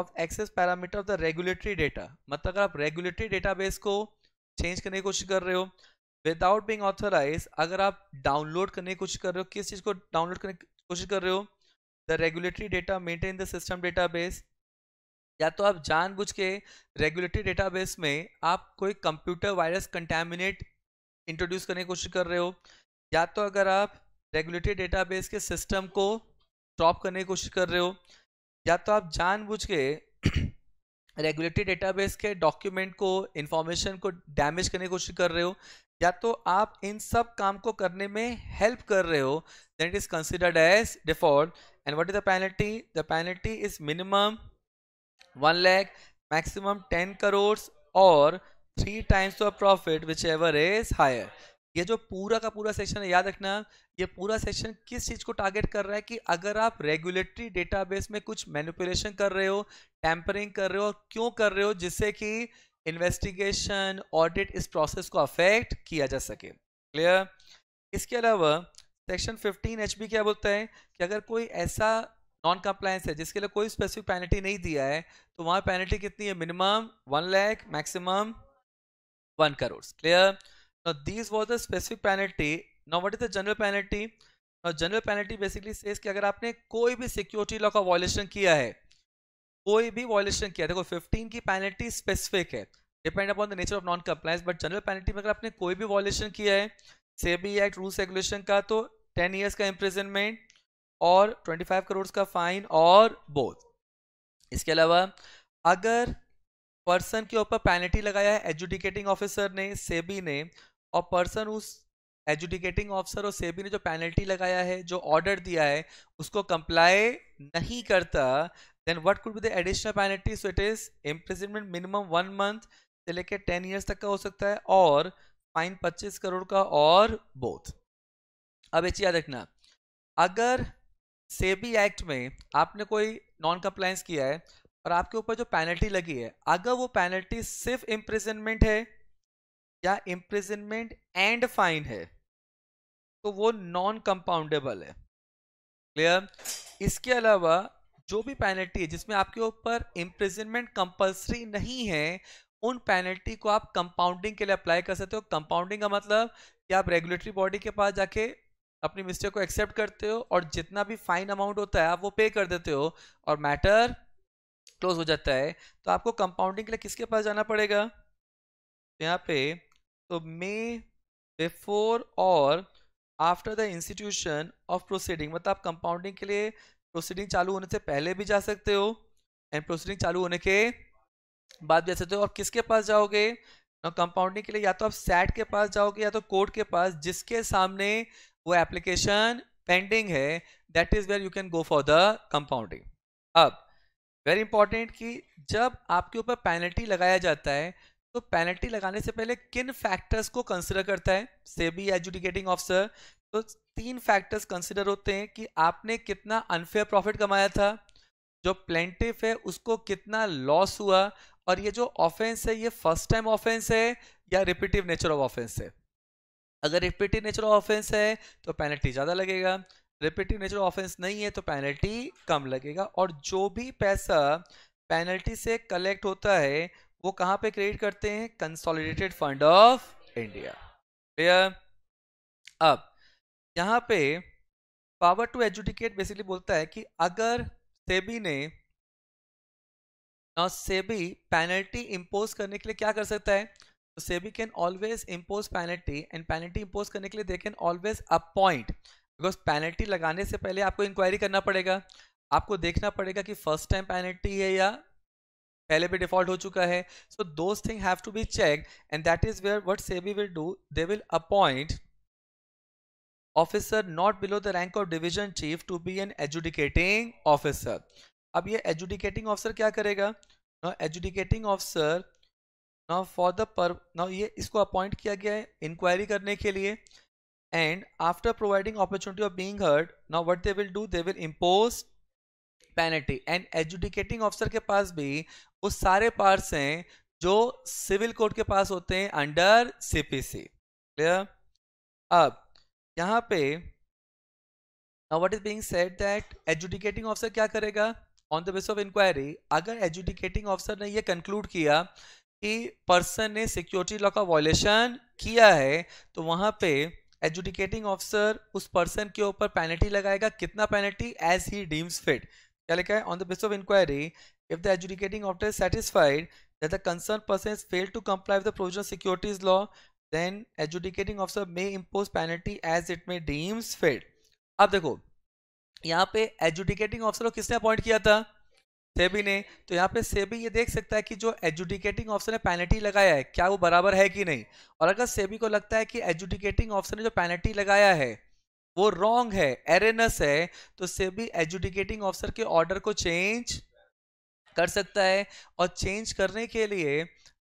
of access parameter of the regulatory data मतलब अगर आप रेगुलेटरी डेटा बेस को चेंज करने की कोशिश कर रहे हो विदाउट बींग ऑथोराइज अगर आप डाउनलोड करने की कोशिश कर रहे हो किस चीज़ को डाउनलोड करने की कोशिश कर रहे हो the regulatory data maintain the system database या तो आप जानबूझ के रेगुलेटरी डेटाबेस में आप कोई कंप्यूटर वायरस कंटेमिनेट इंट्रोड्यूस करने की कोशिश कर रहे हो या तो अगर आप रेगुलेटरी डेटाबेस के सिस्टम को स्टॉप करने की कोशिश कर रहे हो या तो आप जानबूझ के रेगुलेटरी *coughs* डेटाबेस के डॉक्यूमेंट को इंफॉर्मेशन को डैमेज करने की कोशिश कर रहे हो या तो आप इन सब काम को करने में हेल्प कर रहे हो then it is considered as default and what is the penalty the penalty is minimum one lakh maximum ten crore और three times of profit whichever is higher ये जो पूरा का पूरा सेशन है याद रखना ये पूरा सेशन किस चीज़ को टारगेट कर रहा है कि अगर आप रेगुलेटरी डेटाबेस में कुछ मैनिपुलेशन कर रहे हो टैंपरिंग कर रहे हो और क्यों कर रहे हो जिससे कि इन्वेस्टिगेशन ऑडिट इस प्रोसेस को अफेक्ट किया जा सके क्लियर इसके अलावा सेक्शन 15 एच क्या बोलता है कि अगर कोई ऐसा नॉन कंप्लायंस है जिसके लिए कोई स्पेसिफिक पेनल्टी नहीं दिया है तो वहाँ पेनल्टी कितनी है minimum one lakh maximum one crore clear no these was the specific penalty no what is the general penalty now general penalty basically says कि अगर आपने कोई भी सिक्योरिटी लॉ का violation किया है कोई भी वॉयलेशन किया देखो 15 की पेनल्टी स्पेसिफिक है depend upon the nature of non compliance but general penalty में अगर आपने कोई भी वॉयलेशन किया है सेबी एक्ट रूल्स रेगुलेशन का तो 10 इयर्स का इम्प्रिजनमेंट और 25 करोड़ का फाइन और बोथ इसके अलावा अगर पर्सन के ऊपर पेनल्टी लगाया है एजुडिकेटिंग ऑफिसर ने सेबी ने और पर्सन उस एजुडिकेटिंग ऑफिसर और सेबी ने जो पेनल्टी लगाया है जो ऑर्डर दिया है उसको कंप्लाई नहीं करता then what could be the additional penalty so it is imprisonment minimum one month से लेके टेन years तक का हो सकता है और फाइन पच्चीस करोड़ का और बोथ अब ये याद रखना अगर सेबी एक्ट में आपने कोई नॉन कंप्लायंस किया है और आपके ऊपर जो पेनल्टी लगी है अगर वो पेनल्टी सिर्फ इम्प्रिजनमेंट है या इम्प्रिजनमेंट एंड फाइन है तो वो नॉन कंपाउंडेबल है क्लियर इसके अलावा जो भी पेनल्टी है जिसमें आपके ऊपर इम्प्रिजनमेंट कंपलसरी नहीं है उन पेनल्टी को आप कंपाउंडिंग के लिए अप्लाई कर सकते हो कंपाउंडिंग का मतलब कि आप रेगुलेटरी बॉडी के पास जाके अपनी मिस्टेक को एक्सेप्ट करते हो और जितना भी फाइन अमाउंट होता है आप वो पे कर देते हो और मैटर क्लोज हो जाता है तो आपको कंपाउंडिंग के लिए किसके पास जाना पड़ेगा तो यहाँ पे तो मे बिफोर और after the institution of proceeding मतलब आप कंपाउंडिंग के लिए प्रोसीडिंग चालू होने से पहले भी जा सकते हो एंड प्रोसीडिंग चालू होने के बाद भी जा सकते हो और किसके पास जाओगे कंपाउंडिंग के लिए या तो आप सैट के पास जाओगे या तो कोर्ट के पास जिसके सामने वो एप्लीकेशन पेंडिंग है that is where you can go for the compounding अब वेरी इंपॉर्टेंट कि जब आपके ऊपर पेनल्टी लगाया जाता है तो पेनल्टी लगाने से पहले किन फैक्टर्स को कंसिडर करता है सेबी एजुडिकेटिंग ऑफिसर तो तीन फैक्टर्स कंसिडर होते हैं कि आपने कितना अनफेयर प्रॉफिट कमाया था जो प्लेंटिफ है उसको कितना लॉस हुआ और ये जो ऑफेंस है ये फर्स्ट टाइम ऑफेंस है या रिपीटिव नेचर ऑफ ऑफेंस है अगर रिपीटिव नेचर ऑफ ऑफेंस है तो पेनल्टी ज़्यादा लगेगा रिपीटिव नेचर ऑफेंस नहीं है तो पेनल्टी कम लगेगा और जो भी पैसा पेनल्टी से कलेक्ट होता है वो कहाँ पे क्रिएट करते हैं consolidated fund of India clear अब यहाँ पे पावर टू एजुडिकेट बेसिकली बोलता है कि अगर सेबी ने नाउ हाँ, सेबी पेनल्टी इम्पोज करने के लिए क्या कर सकता है तो SEBI can always impose penalty and penalty impose करने के लिए they can always appoint because penalty लगाने से पहले आपको इंक्वायरी करना पड़ेगा आपको देखना पड़ेगा कि फर्स्ट टाइम पेनल्टी है या पहले भी डिफॉल्ट हो चुका है so those thing have to be check and that is where what SEBI will do they will appoint officer not below the rank of division chief to be an adjudicating officer अब ये adjudicating officer क्या करेगा ना adjudicating officer ना for the पर ना ये इसको अपॉइंट किया गया है इंक्वायरी करने के लिए and after providing opportunity of being heard ना what they will do they will impose penalty and adjudicating officer के पास भी वो सारे पार्ट्स हैं जो सिविल कोर्ट के पास होते हैं under C P C clear अब यहां पे now what is being said that adjudicating officer क्या करेगा on the base of inquiry अगर एजुडिकेटिंग ऑफिसर ने ये कंक्लूड किया कि पर्सन ने सिक्योरिटी लॉ का वॉयलेशन किया है तो वहां पे एजुडिकेटिंग ऑफिसर उस पर्सन के ऊपर पेनल्टी लगाएगा कितना penalty as he deems fit क्या लिखा है on the base of inquiry if the adjudicating officer satisfied satisfied that the concerned person has failed to comply with the provision of securities law then adjudicating officer may impose penalty as it may deems fit ab dekho yahan pe adjudicating officer ko kisne appoint kiya tha SEBI ने तो यहाँ पे सेबी ये देख सकता है कि जो एजुडिकेटिंग ऑफिसर ने पेनल्टी लगाया है क्या वो बराबर है कि नहीं और अगर सेबी को लगता है कि एजुडिकेटिंग ऑफिसर ने जो पेनल्टी लगाया है वो रॉन्ग है एरेनस है तो सेबी एजुडिकेटिंग ऑफिसर के ऑर्डर को चेंज कर सकता है और चेंज करने के लिए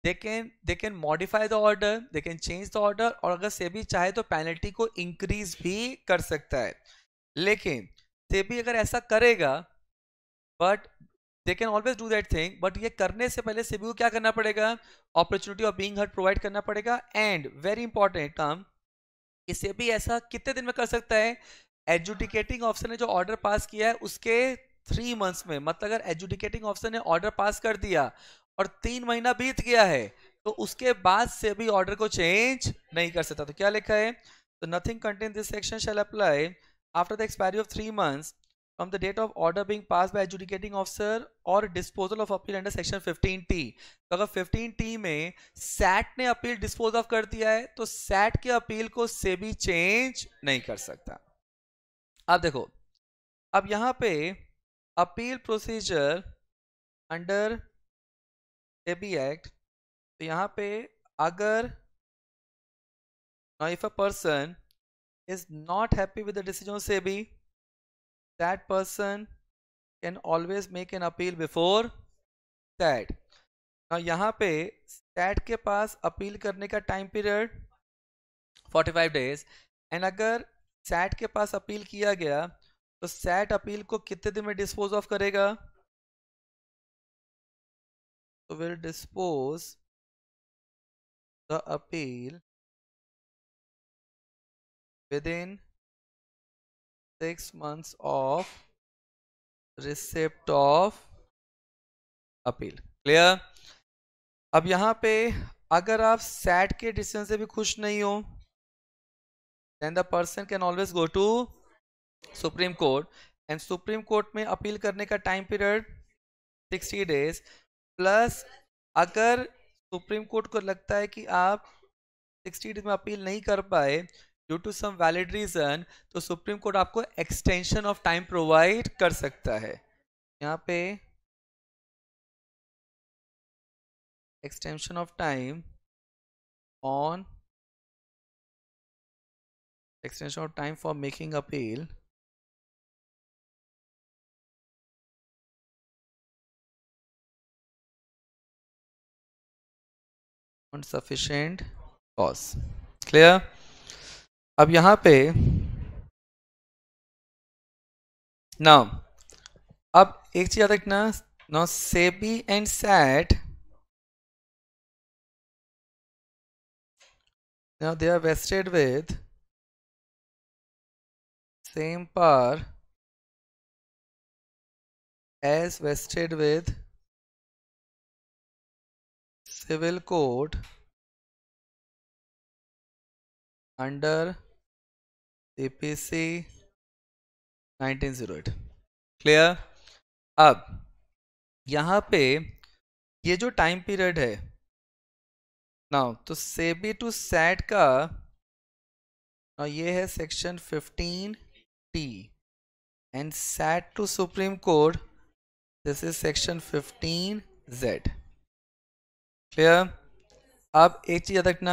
they can they can modify the order they can change the order और अगर सेबी चाहे तो पेनल्टी को इंक्रीज भी कर सकता है लेकिन सेबी अगर ऐसा करेगा but they can always do that thing but ये करने से पहले सेबी को क्या करना पड़ेगा opportunity of being heard provide करना पड़ेगा एंड वेरी इंपॉर्टेंट काम कि सेबी ऐसा कितने दिन में कर सकता है एजुडिकेटिंग ऑफिसर ने जो ऑर्डर पास किया है उसके थ्री मंथ्स में मतलब अगर एजुडिकेटिंग ऑफिसर ने ऑर्डर पास कर दिया और तीन महीना बीत गया है तो उसके बाद से भी ऑर्डर को चेंज नहीं कर सकता तो क्या लिखा है तो nothing contained this section shall apply after the expiry of three months from the date of order being pass passed adjudicating officer और disposal of appeal under section fifteen T तो अगर फिफ्टीन टी में सैट ने appeal dispose of कर दिया है तो SAT के अपील को से भी चेंज नहीं कर सकता अब देखो अब यहां पे appeal procedure under SEBI act तो यहाँ पे अगर if a person is not happy with the decision be that person can always make an appeal before SAT यहाँ पे स्टैट के पास अपील करने का टाइम पीरियड 45 डेज एंड अगर सैट के पास अपील किया गया तो सैट अपील को कितने दिन में डिस्पोज ऑफ करेगा will dispose the appeal within six months of receipt of appeal. Clear? अब यहाँ पे अगर आप सैट के डिसीजन से भी खुश नहीं हो then the person can always go to Supreme Court and Supreme Court में अपील करने का टाइम पीरियड 60 डेज प्लस अगर सुप्रीम कोर्ट को लगता है कि आप सिक्सटी डेज में अपील नहीं कर पाए due to some valid reason तो सुप्रीम कोर्ट आपको एक्सटेंशन ऑफ टाइम प्रोवाइड कर सकता है यहाँ पे extension of time on extension of time for making appeal on sufficient cause clear अब यहां पे नाउ अब एक चीज याद रखना now SEBI and SAT now they are vested with same par as vested with civil code under APC 1908 clear अब यहाँ पे ये जो टाइम पीरियड है नाउ तो सेबी टू सेट का और ये है section 15 T and SAT to Supreme Court this is section 15 Z clear अब एक चीज याद रखना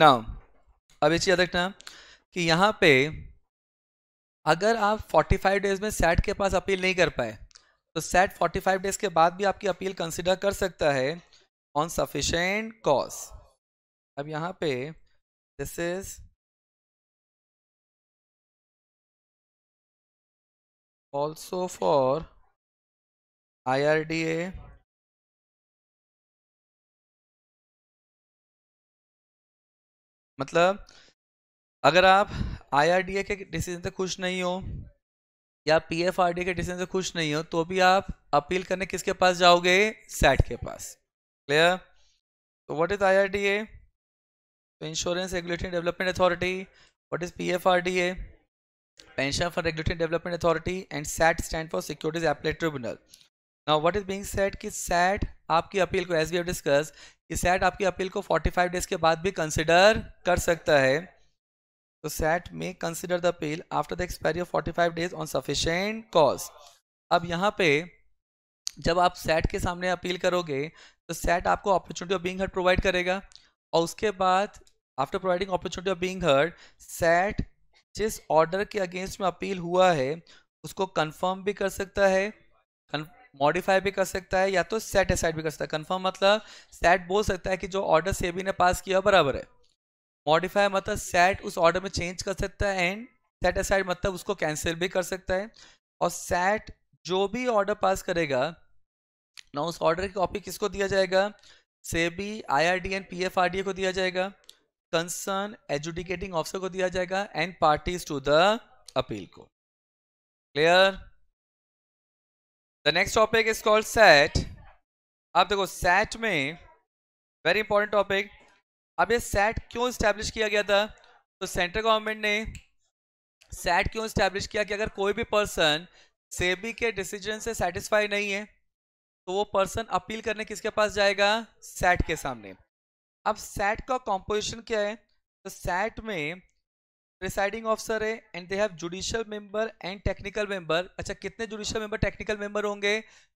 ना अब एक चीज याद रखना कि यहाँ पे अगर आप 45 डेज में सेट के पास अपील नहीं कर पाए तो सेट 45 डेज के बाद भी आपकी अपील कंसिडर कर सकता है ऑन सफिशेंट कॉज अब यहाँ पे this is also for IRDA मतलब अगर आप आईआरडीए के डिसीजन से खुश नहीं हो या पीएफआरडीए के डिसीजन से खुश नहीं हो तो भी आप अपील करने किसके पास जाओगे सेट के पास क्लियर तो व्हाट इज आईआरडीए तो insurance regulatory development authority what is PFRDA pension for regulatory development authority and SAT stand for securities appellate tribunal now what is being said कि सैट आपकी अपील को एज वी हैव डिस्कस कि सैट आपकी अपील को 45 डेज के बाद भी कंसिडर कर सकता है तो SAT may consider the appeal after the expiry of 45 days on sufficient cause अब यहाँ पे जब आप सेट के सामने अपील करोगे तो सेट आपको opportunity of being heard provide करेगा और उसके बाद after providing opportunity of being heard SAT जिस ऑर्डर के अगेंस्ट में अपील हुआ है उसको कंफर्म भी कर सकता है मॉडिफाई भी कर सकता है या तो सेट असाइड भी कर सकता है कंफर्म मतलब सेट बोल सकता है कि जो ऑर्डर सेबी ने पास किया बराबर है मॉडिफाई मतलब सेट उस ऑर्डर में चेंज कर सकता है एंड सेट असाइड मतलब उसको कैंसिल भी कर सकता है और सेट जो भी ऑर्डर पास करेगा ना उस ऑर्डर की कॉपी किसको दिया जाएगा सेबी आईआरडी एंड पीएफआरडीए को दिया जाएगा कंसर्न एजुडिकेटिंग ऑफिसर को दिया जाएगा and parties to the appeal को clear the next topic is called SAT अब देखो सेट में वेरी इंपॉर्टेंट टॉपिक अब ये सेट क्यों स्टैब्लिश किया गया था तो सेंट्रल गवर्नमेंट ने सेट क्यों स्टैब्लिश किया कि अगर कोई भी पर्सन सेबी के डिसीजन से सेटिस्फाई नहीं है तो वो पर्सन अपील करने किसके पास जाएगा सेट के सामने अब सेट का कॉम्पोजिशन क्या है तो सेट में प्रिसाइडिंग ऑफिसर है and they have judicial member and technical member अच्छा कितने जुडिशियल मेंबर टेक्निकल मेंबर होंगे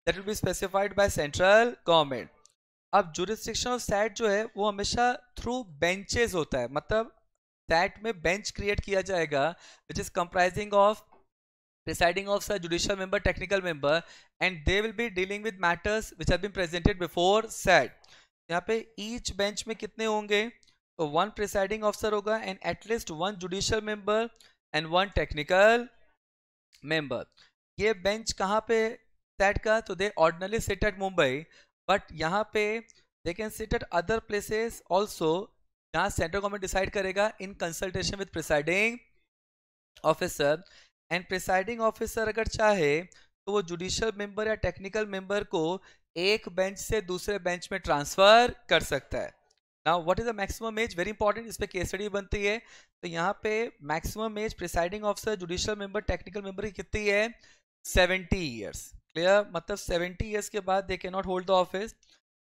that will be specified by central government अब जुडिस्ट्रिक्शन ऑफ सैट जो है वो हमेशा थ्रू बेंचेज होता है मतलब सैट में बेंच क्रिएट किया जाएगा which is comprising of presiding officer judicial member technical member and they will be dealing with matters which have been presented before SAT यहाँ पे ईच बेंच में कितने होंगे वन प्रिसाइडिंग ऑफिसर होगा and at least one judicial member and one technical member ये bench कहाँ पे सेट का तो they ordinarily sit at Mumbai but यहाँ पे they can sit at other places also जहाँ सेंट्रल गवर्नमेंट डिसाइड करेगा in consultation with presiding officer and presiding officer अगर चाहे तो वो जुडिशियल मेंबर या टेक्निकल मेंबर को एक बेंच से दूसरे बेंच में ट्रांसफर कर सकता है now what is the maximum age very important इस पर केस स्टडी बनती है तो यहाँ पे maximum age presiding officer judicial member technical member की कितनी है सेवेंटी ईयर्स क्लियर मतलब सेवेंटी ईयर्स के बाद दे के नॉट होल्ड द ऑफिस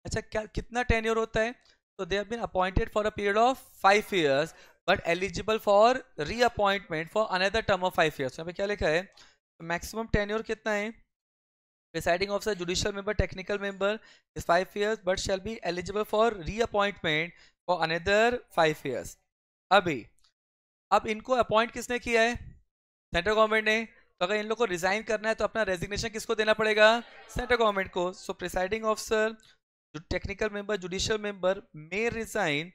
अच्छा क्या कितना ईयर होता है तो they have been appointed for a period of five years but eligible for reappointment for another term of five years यहाँ पे क्या लिखा है मैक्सिमम तो ईयर कितना है presiding presiding officer judicial member technical member is 5 years but shall be eligible for reappointment for another five years अभी अब इनको अपॉइंट किसने किया है सेंट्रल गवर्नमेंट ने तो अगर इन लोग को रिजाइन करना है तो अपना रेजिग्नेशन किसको देना पड़ेगा सेंट्रल गवर्नमेंट को सो प्रिसाइडिंग ऑफिसर जो technical member judicial member may resign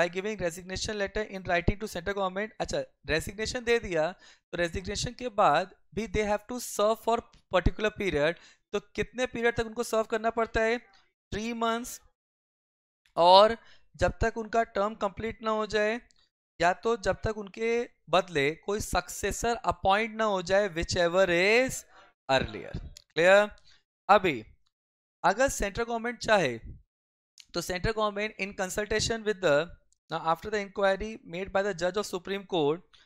by giving resignation letter in writing to central government अच्छा रेजिग्नेशन दे दिया तो रेजिग्नेशन के बाद भी they have to serve for particular period तो कितने पीरियड तक उनको सर्व करना पड़ता है थ्री मंथ्स और जब तक उनका टर्म कंप्लीट ना हो जाए या तो जब तक उनके बदले कोई सक्सेसर अपॉइंट ना हो जाए whichever is earlier clear अभी अगर सेंट्रल गवर्नमेंट चाहे तो central government in consultation with the after the inquiry made by the जज of Supreme Court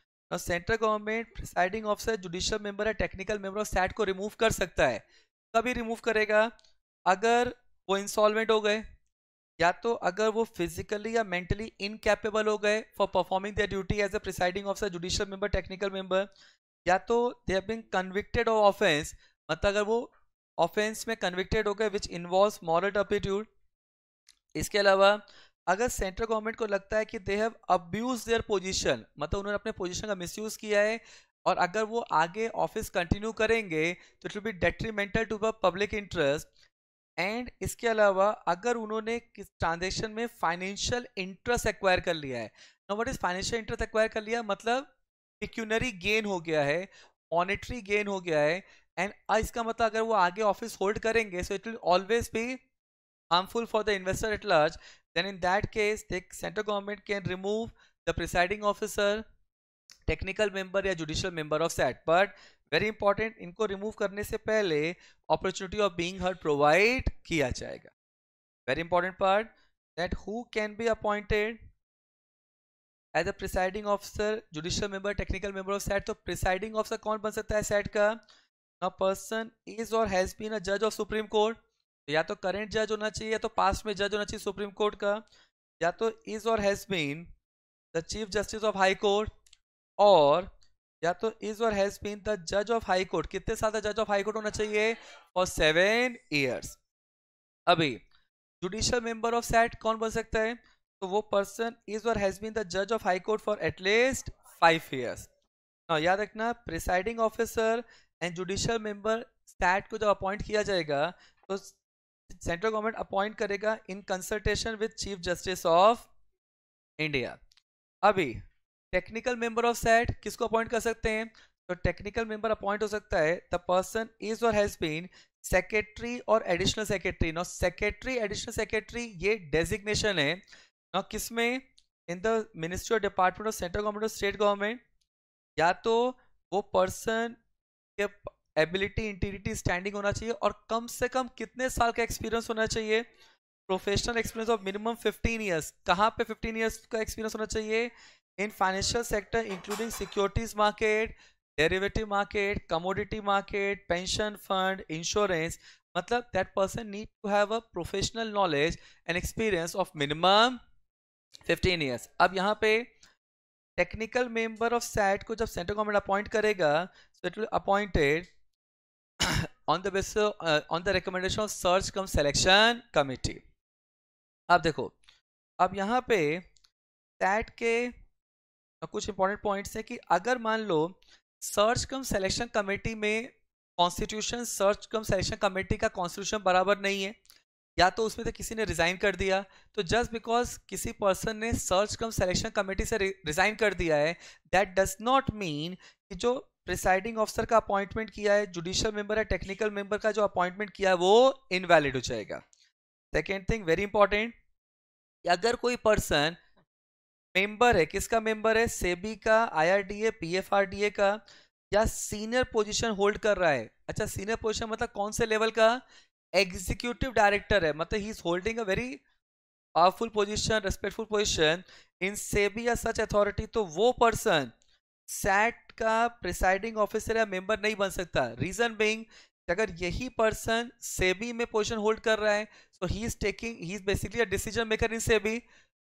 central government presiding officer judicial member या टेक्निकल मेंबर ऑफ सैट को remove कर सकता है कभी रिमूव करेगा अगर वो इंस्टॉलमेंट हो गए या तो अगर वो फिजिकली या मेंटली इनकैपेबल हो गए for performing their duty as a presiding officer judicial member technical member या तो they have been convicted of offence मतलब अगर वो ऑफेंस में कन्विक्टेड हो गए विच इन्वॉल्व मॉरल टर्पिट्यूड इसके अलावा अगर सेंट्रल गवर्नमेंट को लगता है कि they have abuse their position मतलब उन्होंने अपने पोजिशन का मिसयूज किया है और अगर वो आगे ऑफिस कंटिन्यू करेंगे तो it will be detrimental to the public interest and इसके अलावा अगर उन्होंने किस ट्रांजेक्शन में फाइनेंशियल इंटरेस्ट एक्वायर कर लिया है no what is financial interest acquire कर लिया मतलब पिक्यूनरी गेन हो गया है मॉनिटरी गेन हो गया है एंड इसका मतलब अगर वो आगे ऑफिस होल्ड करेंगे so it will always be harmful for the investor at large then in that case the central government can remove the presiding officer technical member या judicial member of SAT but very important इनको remove करने से पहले opportunity of being heard provide किया जाएगा very important part that who can be appointed as a presiding officer judicial member technical member of SAT तो presiding officer कौन बन सकता है सैट का a person is or has been a जज of Supreme court या तो करेंट जज होना चाहिए या तो पास्ट में जज होना चाहिए सुप्रीम कोर्ट का या तो is or has been the chief justice of high court और या तो is or has been the जज ऑफ हाई कोर्ट कितने साल का जज ऑफ हाई कोर्ट होना चाहिए फॉर सेवन ईयर्स अभी जुडिशियल मेंबर ऑफ सेट कौन बन सकता है तो वो person is or has been the जज of high court for at least five years याद रखना presiding officer and judicial member SAT को जब अपॉइंट किया जाएगा तो सेंट्रल गवर्नमेंट अपॉइंट करेगा in consultation with chief justice of India अभी टेक्निकल मेंबर ऑफ सैट किसको अपॉइंट कर सकते हैं तो टेक्निकल मेंबर अपॉइंट हो सकता है the person is or has been secretary or additional secretary no secretary additional secretary ये डेजिग्नेशन है नॉ किस में in the ministry of department of central government of state government या तो वो पर्सन के एबिलिटी इंटीग्रिटी स्टैंडिंग होना चाहिए और कम से कम कितने साल का एक्सपीरियंस होना चाहिए professional experience of minimum 15 years कहाँ पे 15 इयर्स का एक्सपीरियंस होना चाहिए in financial sector including securities market derivative market commodity market pension fund insurance मतलब that person need to have a professional knowledge and experience of minimum 15 years अब यहाँ पे technical member of SAT को जब central government appoint करेगा so it will appointed on the base on the recommendation of search cum selection committee अब देखो अब यहाँ पे सैट के कुछ इंपॉर्टेंट पॉइंट्स है कि अगर मान लो सर्च कम सेलेक्शन कमेटी में constitution search cum selection committee का कॉन्स्टिट्यूशन बराबर नहीं है या तो उसमें से किसी ने रिज़ाइन कर दिया तो जस्ट बिकॉज किसी पर्सन ने सर्च कम सेलेक्शन कमेटी से रिज़ाइन कर दिया है दैट डज नॉट मीन कि जो प्रिसाइडिंग ऑफिसर का अपॉइंटमेंट किया है जुडिशियल मेंबर या टेक्निकल मेंबर का जो अपॉइंटमेंट किया है वो इनवैलिड हो जाएगा सेकेंड थिंग वेरी इंपॉर्टेंट अगर कोई पर्सन मेंबर है किसका मेंबर है सेबी का आईआरडीए पीएफआरडीए का या सीनियर पोजीशन होल्ड कर रहा है अच्छा सीनियर पोजीशन मतलब कौन से लेवल का एग्जीक्यूटिव डायरेक्टर है मतलब he is holding a very powerful position respectful position in SEBI या सच अथॉरिटी तो वो पर्सन सैट का प्रिसाइडिंग ऑफिसर या मेंबर नहीं बन सकता रीजन बींग अगर यही पर्सन सेबी में पोजिशन होल्ड कर रहा है so he is taking he is basically a decision maker in SEBI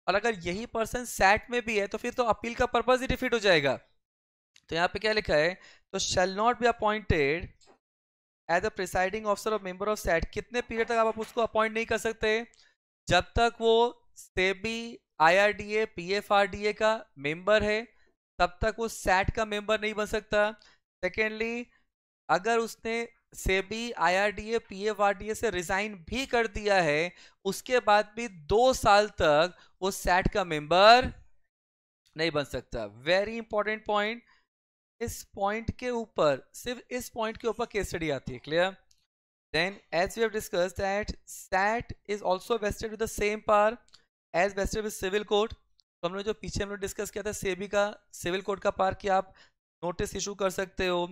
और अगर यही पर्सन सेट में भी है तो फिर तो अपील का पर्पज ही डिफीट हो जाएगा तो यहाँ पे क्या लिखा है तो shall not be appointed as a presiding officer or member of SAT कितने पीरियड तक आप उसको अपॉइंट नहीं कर सकते जब तक वो सेबी आईआरडीए पीएफआरडीए का मेंबर है तब तक वो सेट का मेंबर नहीं बन सकता सेकेंडली अगर उसने सेबी आईआरडीए पीएफआरडीए से रिजाइन भी कर दिया है उसके बाद भी दो साल तक वो सैट का मेंबर नहीं बन सकता वेरी इंपॉर्टेंट पॉइंट इस पॉइंट के ऊपर सिर्फ इस पॉइंट के ऊपर केस स्टडी आती है clear then as we have discuss that SAT is also vested with the same power as vested with civil court तो हमने जो पीछे हमने डिस्कस किया था सेबी का सिविल कोर्ट का पार कि आप नोटिस इशू कर सकते हो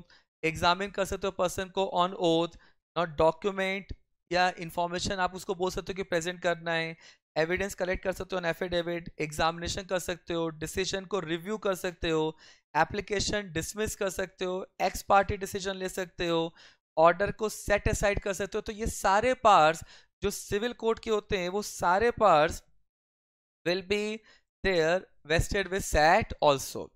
एग्जामिन कर सकते हो पर्सन को ऑन ओथ नॉट डॉक्यूमेंट या इंफॉर्मेशन आप उसको बोल सकते हो कि प्रेजेंट करना है एविडेंस कलेक्ट कर सकते हो एफिडेविट एग्जामिनेशन कर सकते हो डिसीजन को रिव्यू कर सकते हो एप्लीकेशन डिसमिस कर सकते हो एक्स पार्टी डिसीजन ले सकते हो ऑर्डर को सेट असाइड कर सकते हो तो ये सारे पार्ट्स जो सिविल कोर्ट के होते हैं वो सारे parts will be there vested with SAT also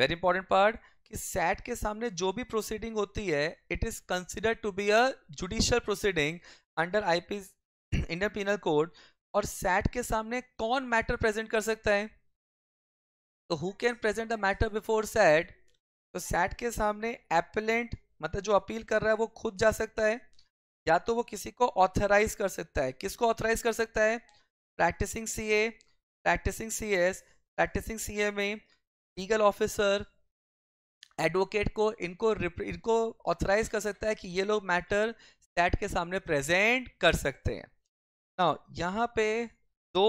very important part कि सैट के सामने जो भी प्रोसीडिंग होती है it is considered to be a judicial proceeding under IP Indian penal code और सैट के सामने कौन मैटर प्रेजेंट कर सकता है तो who can present the matter before SAT तो सैट के सामने एपलेंट मतलब जो अपील कर रहा है वो खुद जा सकता है या तो वो किसी को ऑथराइज कर सकता है किसको ऑथराइज कर सकता है practising C A practising C S practising C M A legal officer advocate को इनको इनको ऑथराइज कर सकता है कि ये लोग मैटर सेट के सामने प्रेजेंट कर सकते हैं ना यहाँ पे दो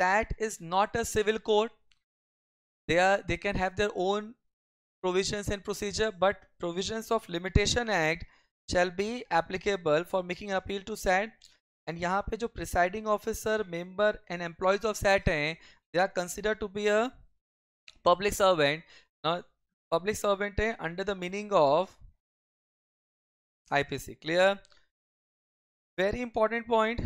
SAT is not a civil court they are they can have their own provisions and procedure but provisions of limitation act shall be applicable for making appeal to SAT and यहाँ पे जो presiding officer member and employees of SAT हैं they are consider to be a public servant public servant है under the meaning of IPC clear very important point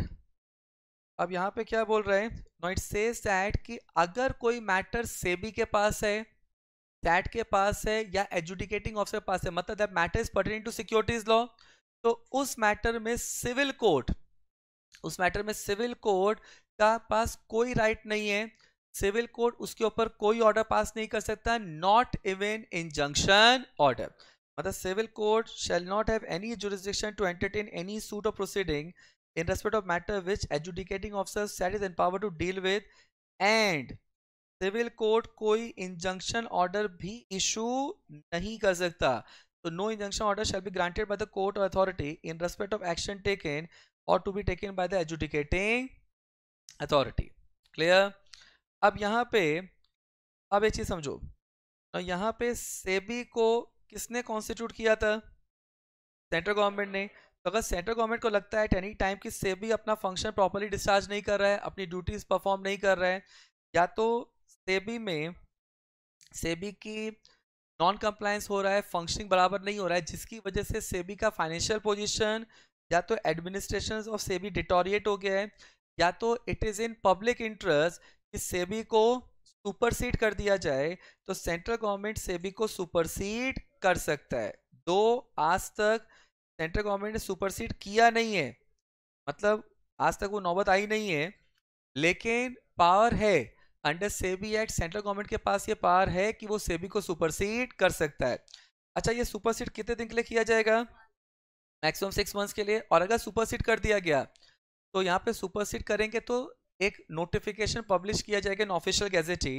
अब यहाँ पे क्या बोल रहे हैं नो इट सेज दैट कि अगर कोई मैटर सेबी के पास है दैट के पास है या एजुडिकेटिंग ऑफिसर के पास है मतलब that matter is pertaining to securities law तो उस मैटर में सिविल कोर्ट उस मैटर में सिविल कोर्ट का पास कोई राइट right नहीं है सिविल कोर्ट उसके ऊपर कोई ऑर्डर पास नहीं कर सकता नॉट इवन इंजंक्शन ऑर्डर मतलब civil court shall not have any jurisdiction to entertain any suit of proceeding in respect of matter which adjudicating officer SAT is empowered to deal with and civil court कोई injunction order भी issue नहीं कर सकता तो no injunction order shall be granted by the court or authority in respect of action taken or to be taken by the एजुडिकेटिंग authority clear अब यहाँ पे अब एक चीज़ समझो तो यहाँ पे सेबी को किसने कॉन्स्टिट्यूट किया था सेंट्रल गवर्नमेंट ने तो अगर सेंट्रल गवर्नमेंट को लगता है एट एनी टाइम कि सेबी अपना फंक्शन प्रॉपरली डिस्चार्ज नहीं कर रहा है अपनी ड्यूटीज परफॉर्म नहीं कर रहा है या तो सेबी में सेबी की नॉन कंप्लायंस हो रहा है फंक्शनिंग बराबर नहीं हो रहा है जिसकी वजह से सेबी का फाइनेंशियल पोजिशन या तो एडमिनिस्ट्रेशन ऑफ सेबी डिटोरिएट हो गया है या तो it is in public interest कि सेबी को सुपरसीड कर दिया जाए तो सेंट्रल गवर्नमेंट सेबी को सुपरसीड कर सकता है दो आज तक सेंट्रल गवर्नमेंट ने सुपरसीड किया नहीं है मतलब आज तक वो नौबत आई नहीं है लेकिन पावर है under SEBI act central government के पास ये पावर है कि वो सेबी को सुपरसीड कर सकता है अच्छा ये सुपरसीड कितने दिन के लिए किया जाएगा मैक्सिमम सिक्स मंथ्स के लिए और अगर सुपरसीड कर दिया गया तो यहाँ पे सुपरसीड करेंगे तो एक नोटिफिकेशन पब्लिश किया जाएगा इन ऑफिशियल गैजेटी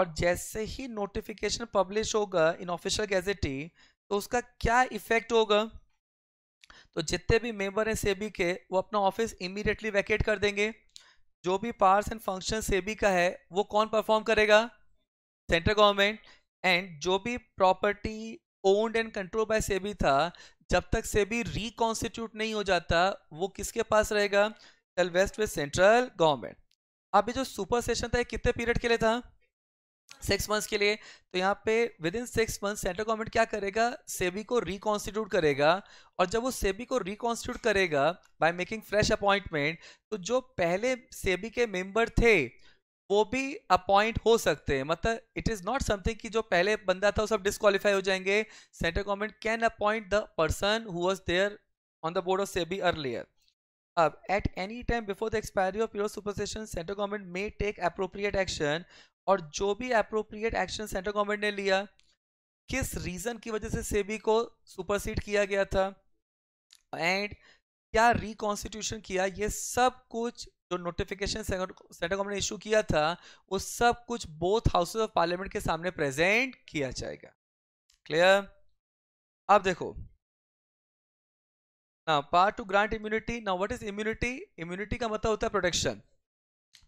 और जैसे ही नोटिफिकेशन पब्लिश होगा इन ऑफिशियल गैजेटी तो उसका क्या इफेक्ट होगा तो जितने भी मेंबर हैं सेबी के वो अपना ऑफिस इमीडिएटली वैकेट कर देंगे जो भी पार्स एंड फंक्शन सेबी का है वो कौन परफॉर्म करेगा सेंट्रल गवर्नमेंट एंड जो भी property owned and control by SEBI था जब तक सेबी रिकॉन्स्टिट्यूट नहीं हो जाता वो किसके पास रहेगा central vest with central government अब ये जो सुपर सेशन था कितने पीरियड के लिए था सिक्स मंथ्स के लिए तो यहाँ पे within six month central government क्या करेगा सेबी को रिकॉन्स्टिट्यूट करेगा और जब वो सेबी को रिकॉन्स्टिट्यूट करेगा बाय मेकिंग फ्रेश अपॉइंटमेंट तो जो पहले सेबी के मेंबर थे वो भी अपॉइंट हो सकते हैं मतलब इट इज़ नॉट समथिंग कि जो पहले बंदा था वो सब डिस्कालीफाई हो जाएंगे central government can appoint the person who was there on the board of SEBI earlier अब at any time before the expiry of your supersession central government may take appropriate action और जो भी अप्रोप्रिएट एक्शन सेंट्रल गवर्नमेंट ने लिया किस reason की वजह से सेबी को सुपरसीड किया गया था एंड क्या रिकॉन्स्टिट्यूशन किया ये सब कुछ जो नोटिफिकेशन सेंट्रल गवर्नमेंट ने इशू किया था वो सब कुछ बोथ हाउसेज ऑफ पार्लियामेंट के सामने प्रेजेंट किया जाएगा क्लियर अब देखो ना पार्ट टू ग्रांट इम्यूनिटी ना व्हाट इज इम्यूनिटी इम्यूनिटी का मतलब होता है प्रोटेक्शन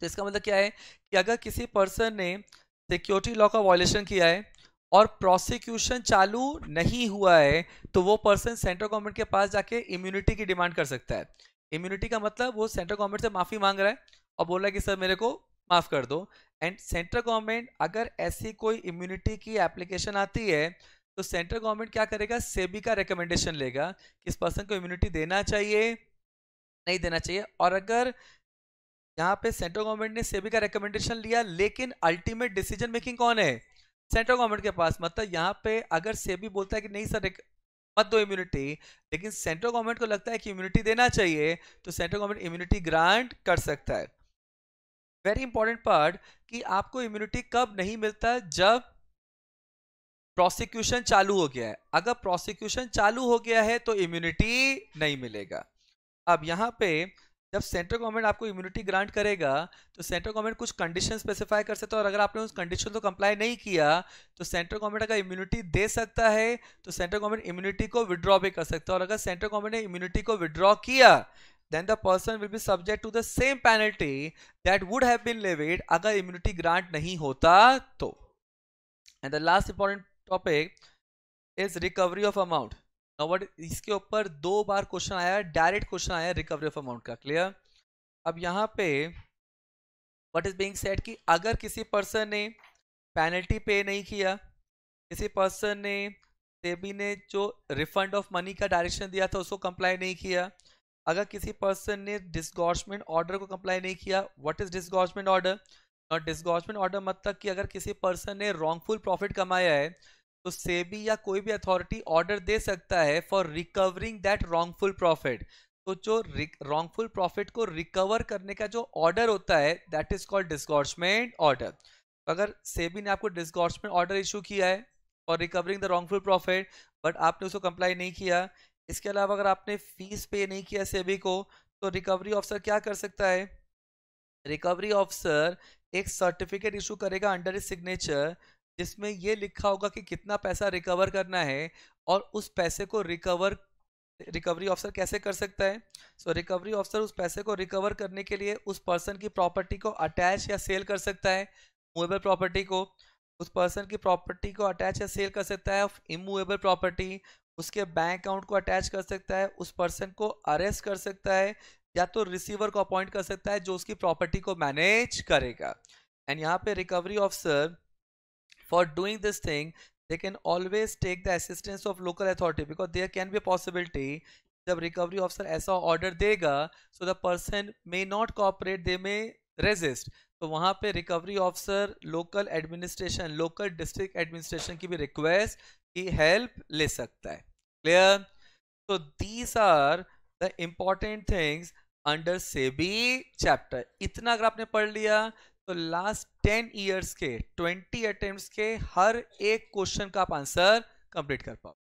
तो इसका मतलब क्या है कि अगर किसी पर्सन ने सिक्योरिटी लॉ का वॉयलेशन किया है और प्रोसिक्यूशन चालू नहीं हुआ है तो वो पर्सन सेंट्रल गवर्नमेंट के पास जाके इम्यूनिटी की डिमांड कर सकता है इम्यूनिटी का मतलब वो सेंट्रल गवर्नमेंट से माफ़ी मांग रहा है और बोल रहा है कि सर मेरे को माफ़ कर दो एंड सेंट्रल गवर्नमेंट अगर ऐसी कोई इम्यूनिटी की एप्लीकेशन आती है तो सेंट्रल गवर्नमेंट क्या करेगा सेबी का रिकमेंडेशन लेगा कि इस पर्सन को इम्यूनिटी देना चाहिए नहीं देना चाहिए और अगर यहाँ पे सेंट्रल गवर्नमेंट ने सेबी का रिकमेंडेशन लिया लेकिन अल्टीमेट डिसीजन मेकिंग कौन है सेंट्रल गवर्नमेंट के पास मतलब यहाँ पे अगर सेबी बोलता है कि नहीं सर मत दो इम्यूनिटी लेकिन सेंट्रल गवर्नमेंट को लगता है कि इम्यूनिटी देना चाहिए तो सेंट्रल गवर्नमेंट इम्यूनिटी ग्रांट कर सकता है वेरी इंपॉर्टेंट पार्ट कि आपको इम्यूनिटी कब नहीं मिलता जब प्रोसिक्यूशन चालू हो गया है अगर प्रोसिक्यूशन चालू हो गया है तो इम्यूनिटी नहीं मिलेगा अब यहाँ पे जब सेंट्रल गवर्नमेंट आपको इम्यूनिटी ग्रांट करेगा तो सेंट्रल गवर्नमेंट कुछ कंडीशन स्पेसिफाई कर सकता है और अगर आपने उस कंडीशन को कंप्लाई नहीं किया तो सेंट्रल गवर्नमेंट अगर इम्यूनिटी दे सकता है तो सेंट्रल गवर्नमेंट इम्यूनिटी को विड्रॉ भी कर सकता है और अगर सेंट्रल गवर्नमेंट ने इम्यूनिटी को विड्रॉ किया then the person will be subject to the same penalty that would have been levied अगर इम्यूनिटी ग्रांट नहीं होता तो and the last important topic is recovery of amount but इसके ऊपर दो बार क्वेश्चन आया डायरेक्ट क्वेश्चन आया रिकवरी ऑफ अमाउंट का क्लियर अब यहाँ पे वट इज बींग सेट कि अगर किसी पर्सन ने पेनल्टी पे नहीं किया किसी पर्सन ने सेबी ने जो रिफंड ऑफ मनी का डायरेक्शन दिया था उसको कंप्लाई नहीं किया अगर किसी पर्सन ने डिस्गॉर्जमेंट ऑर्डर को कंप्लाई नहीं किया वट इज डिस्गॉर्जमेंट ऑर्डर और डिस्गॉर्जमेंट ऑर्डर मतलब कि अगर किसी पर्सन ने रॉन्गफुल प्रॉफिट कमाया है तो सेबी या कोई भी अथॉरिटी ऑर्डर दे सकता है for recovering that wrongful profit तो जो रॉन्गफुल प्रॉफिट को रिकवर करने का जो ऑर्डर होता है that is called disgorgement order अगर सेबी ने आपको डिस्कॉर्समेंट ऑर्डर इशू किया है for recovering the wrongful profit but आपने उसको कंप्लाई नहीं किया इसके अलावा अगर आपने फीस पे नहीं किया सेबी को तो रिकवरी ऑफिसर क्या कर सकता है रिकवरी ऑफिसर एक सर्टिफिकेट इशू करेगा अंडर इज सिग्नेचर जिसमें ये लिखा होगा कि कितना पैसा रिकवर करना है और उस पैसे को रिकवर रिकवरी ऑफिसर कैसे कर सकता है सो रिकवरी ऑफिसर उस पैसे को रिकवर करने के लिए उस पर्सन की प्रॉपर्टी को अटैच या सेल कर सकता है मूवेबल प्रॉपर्टी को उस पर्सन की प्रॉपर्टी को अटैच या सेल कर सकता है इमूवेबल प्रॉपर्टी उसके बैंक अकाउंट को अटैच कर सकता है उस पर्सन को अरेस्ट कर सकता है या तो रिसीवर को अपॉइंट कर सकता है जो उसकी प्रॉपर्टी को मैनेज करेगा एंड यहाँ पे recovery officer for doing this thing they can always take the assistance of local authority because there can be a possibility जब recovery officer aisa order dega so the person may not cooperate they may resist तो वहां पे recovery officer local administration local district administration की भी request की help ले सकता है क्लियर तो these are the important things under SEBI chapter इतना अगर आपने पढ़ लिया तो लास्ट टेन ईयर्स के ट्वेंटी अटेम्प्ट के हर एक क्वेश्चन का आप आंसर कंप्लीट कर पाओ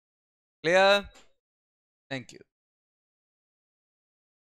क्लियर थैंक यू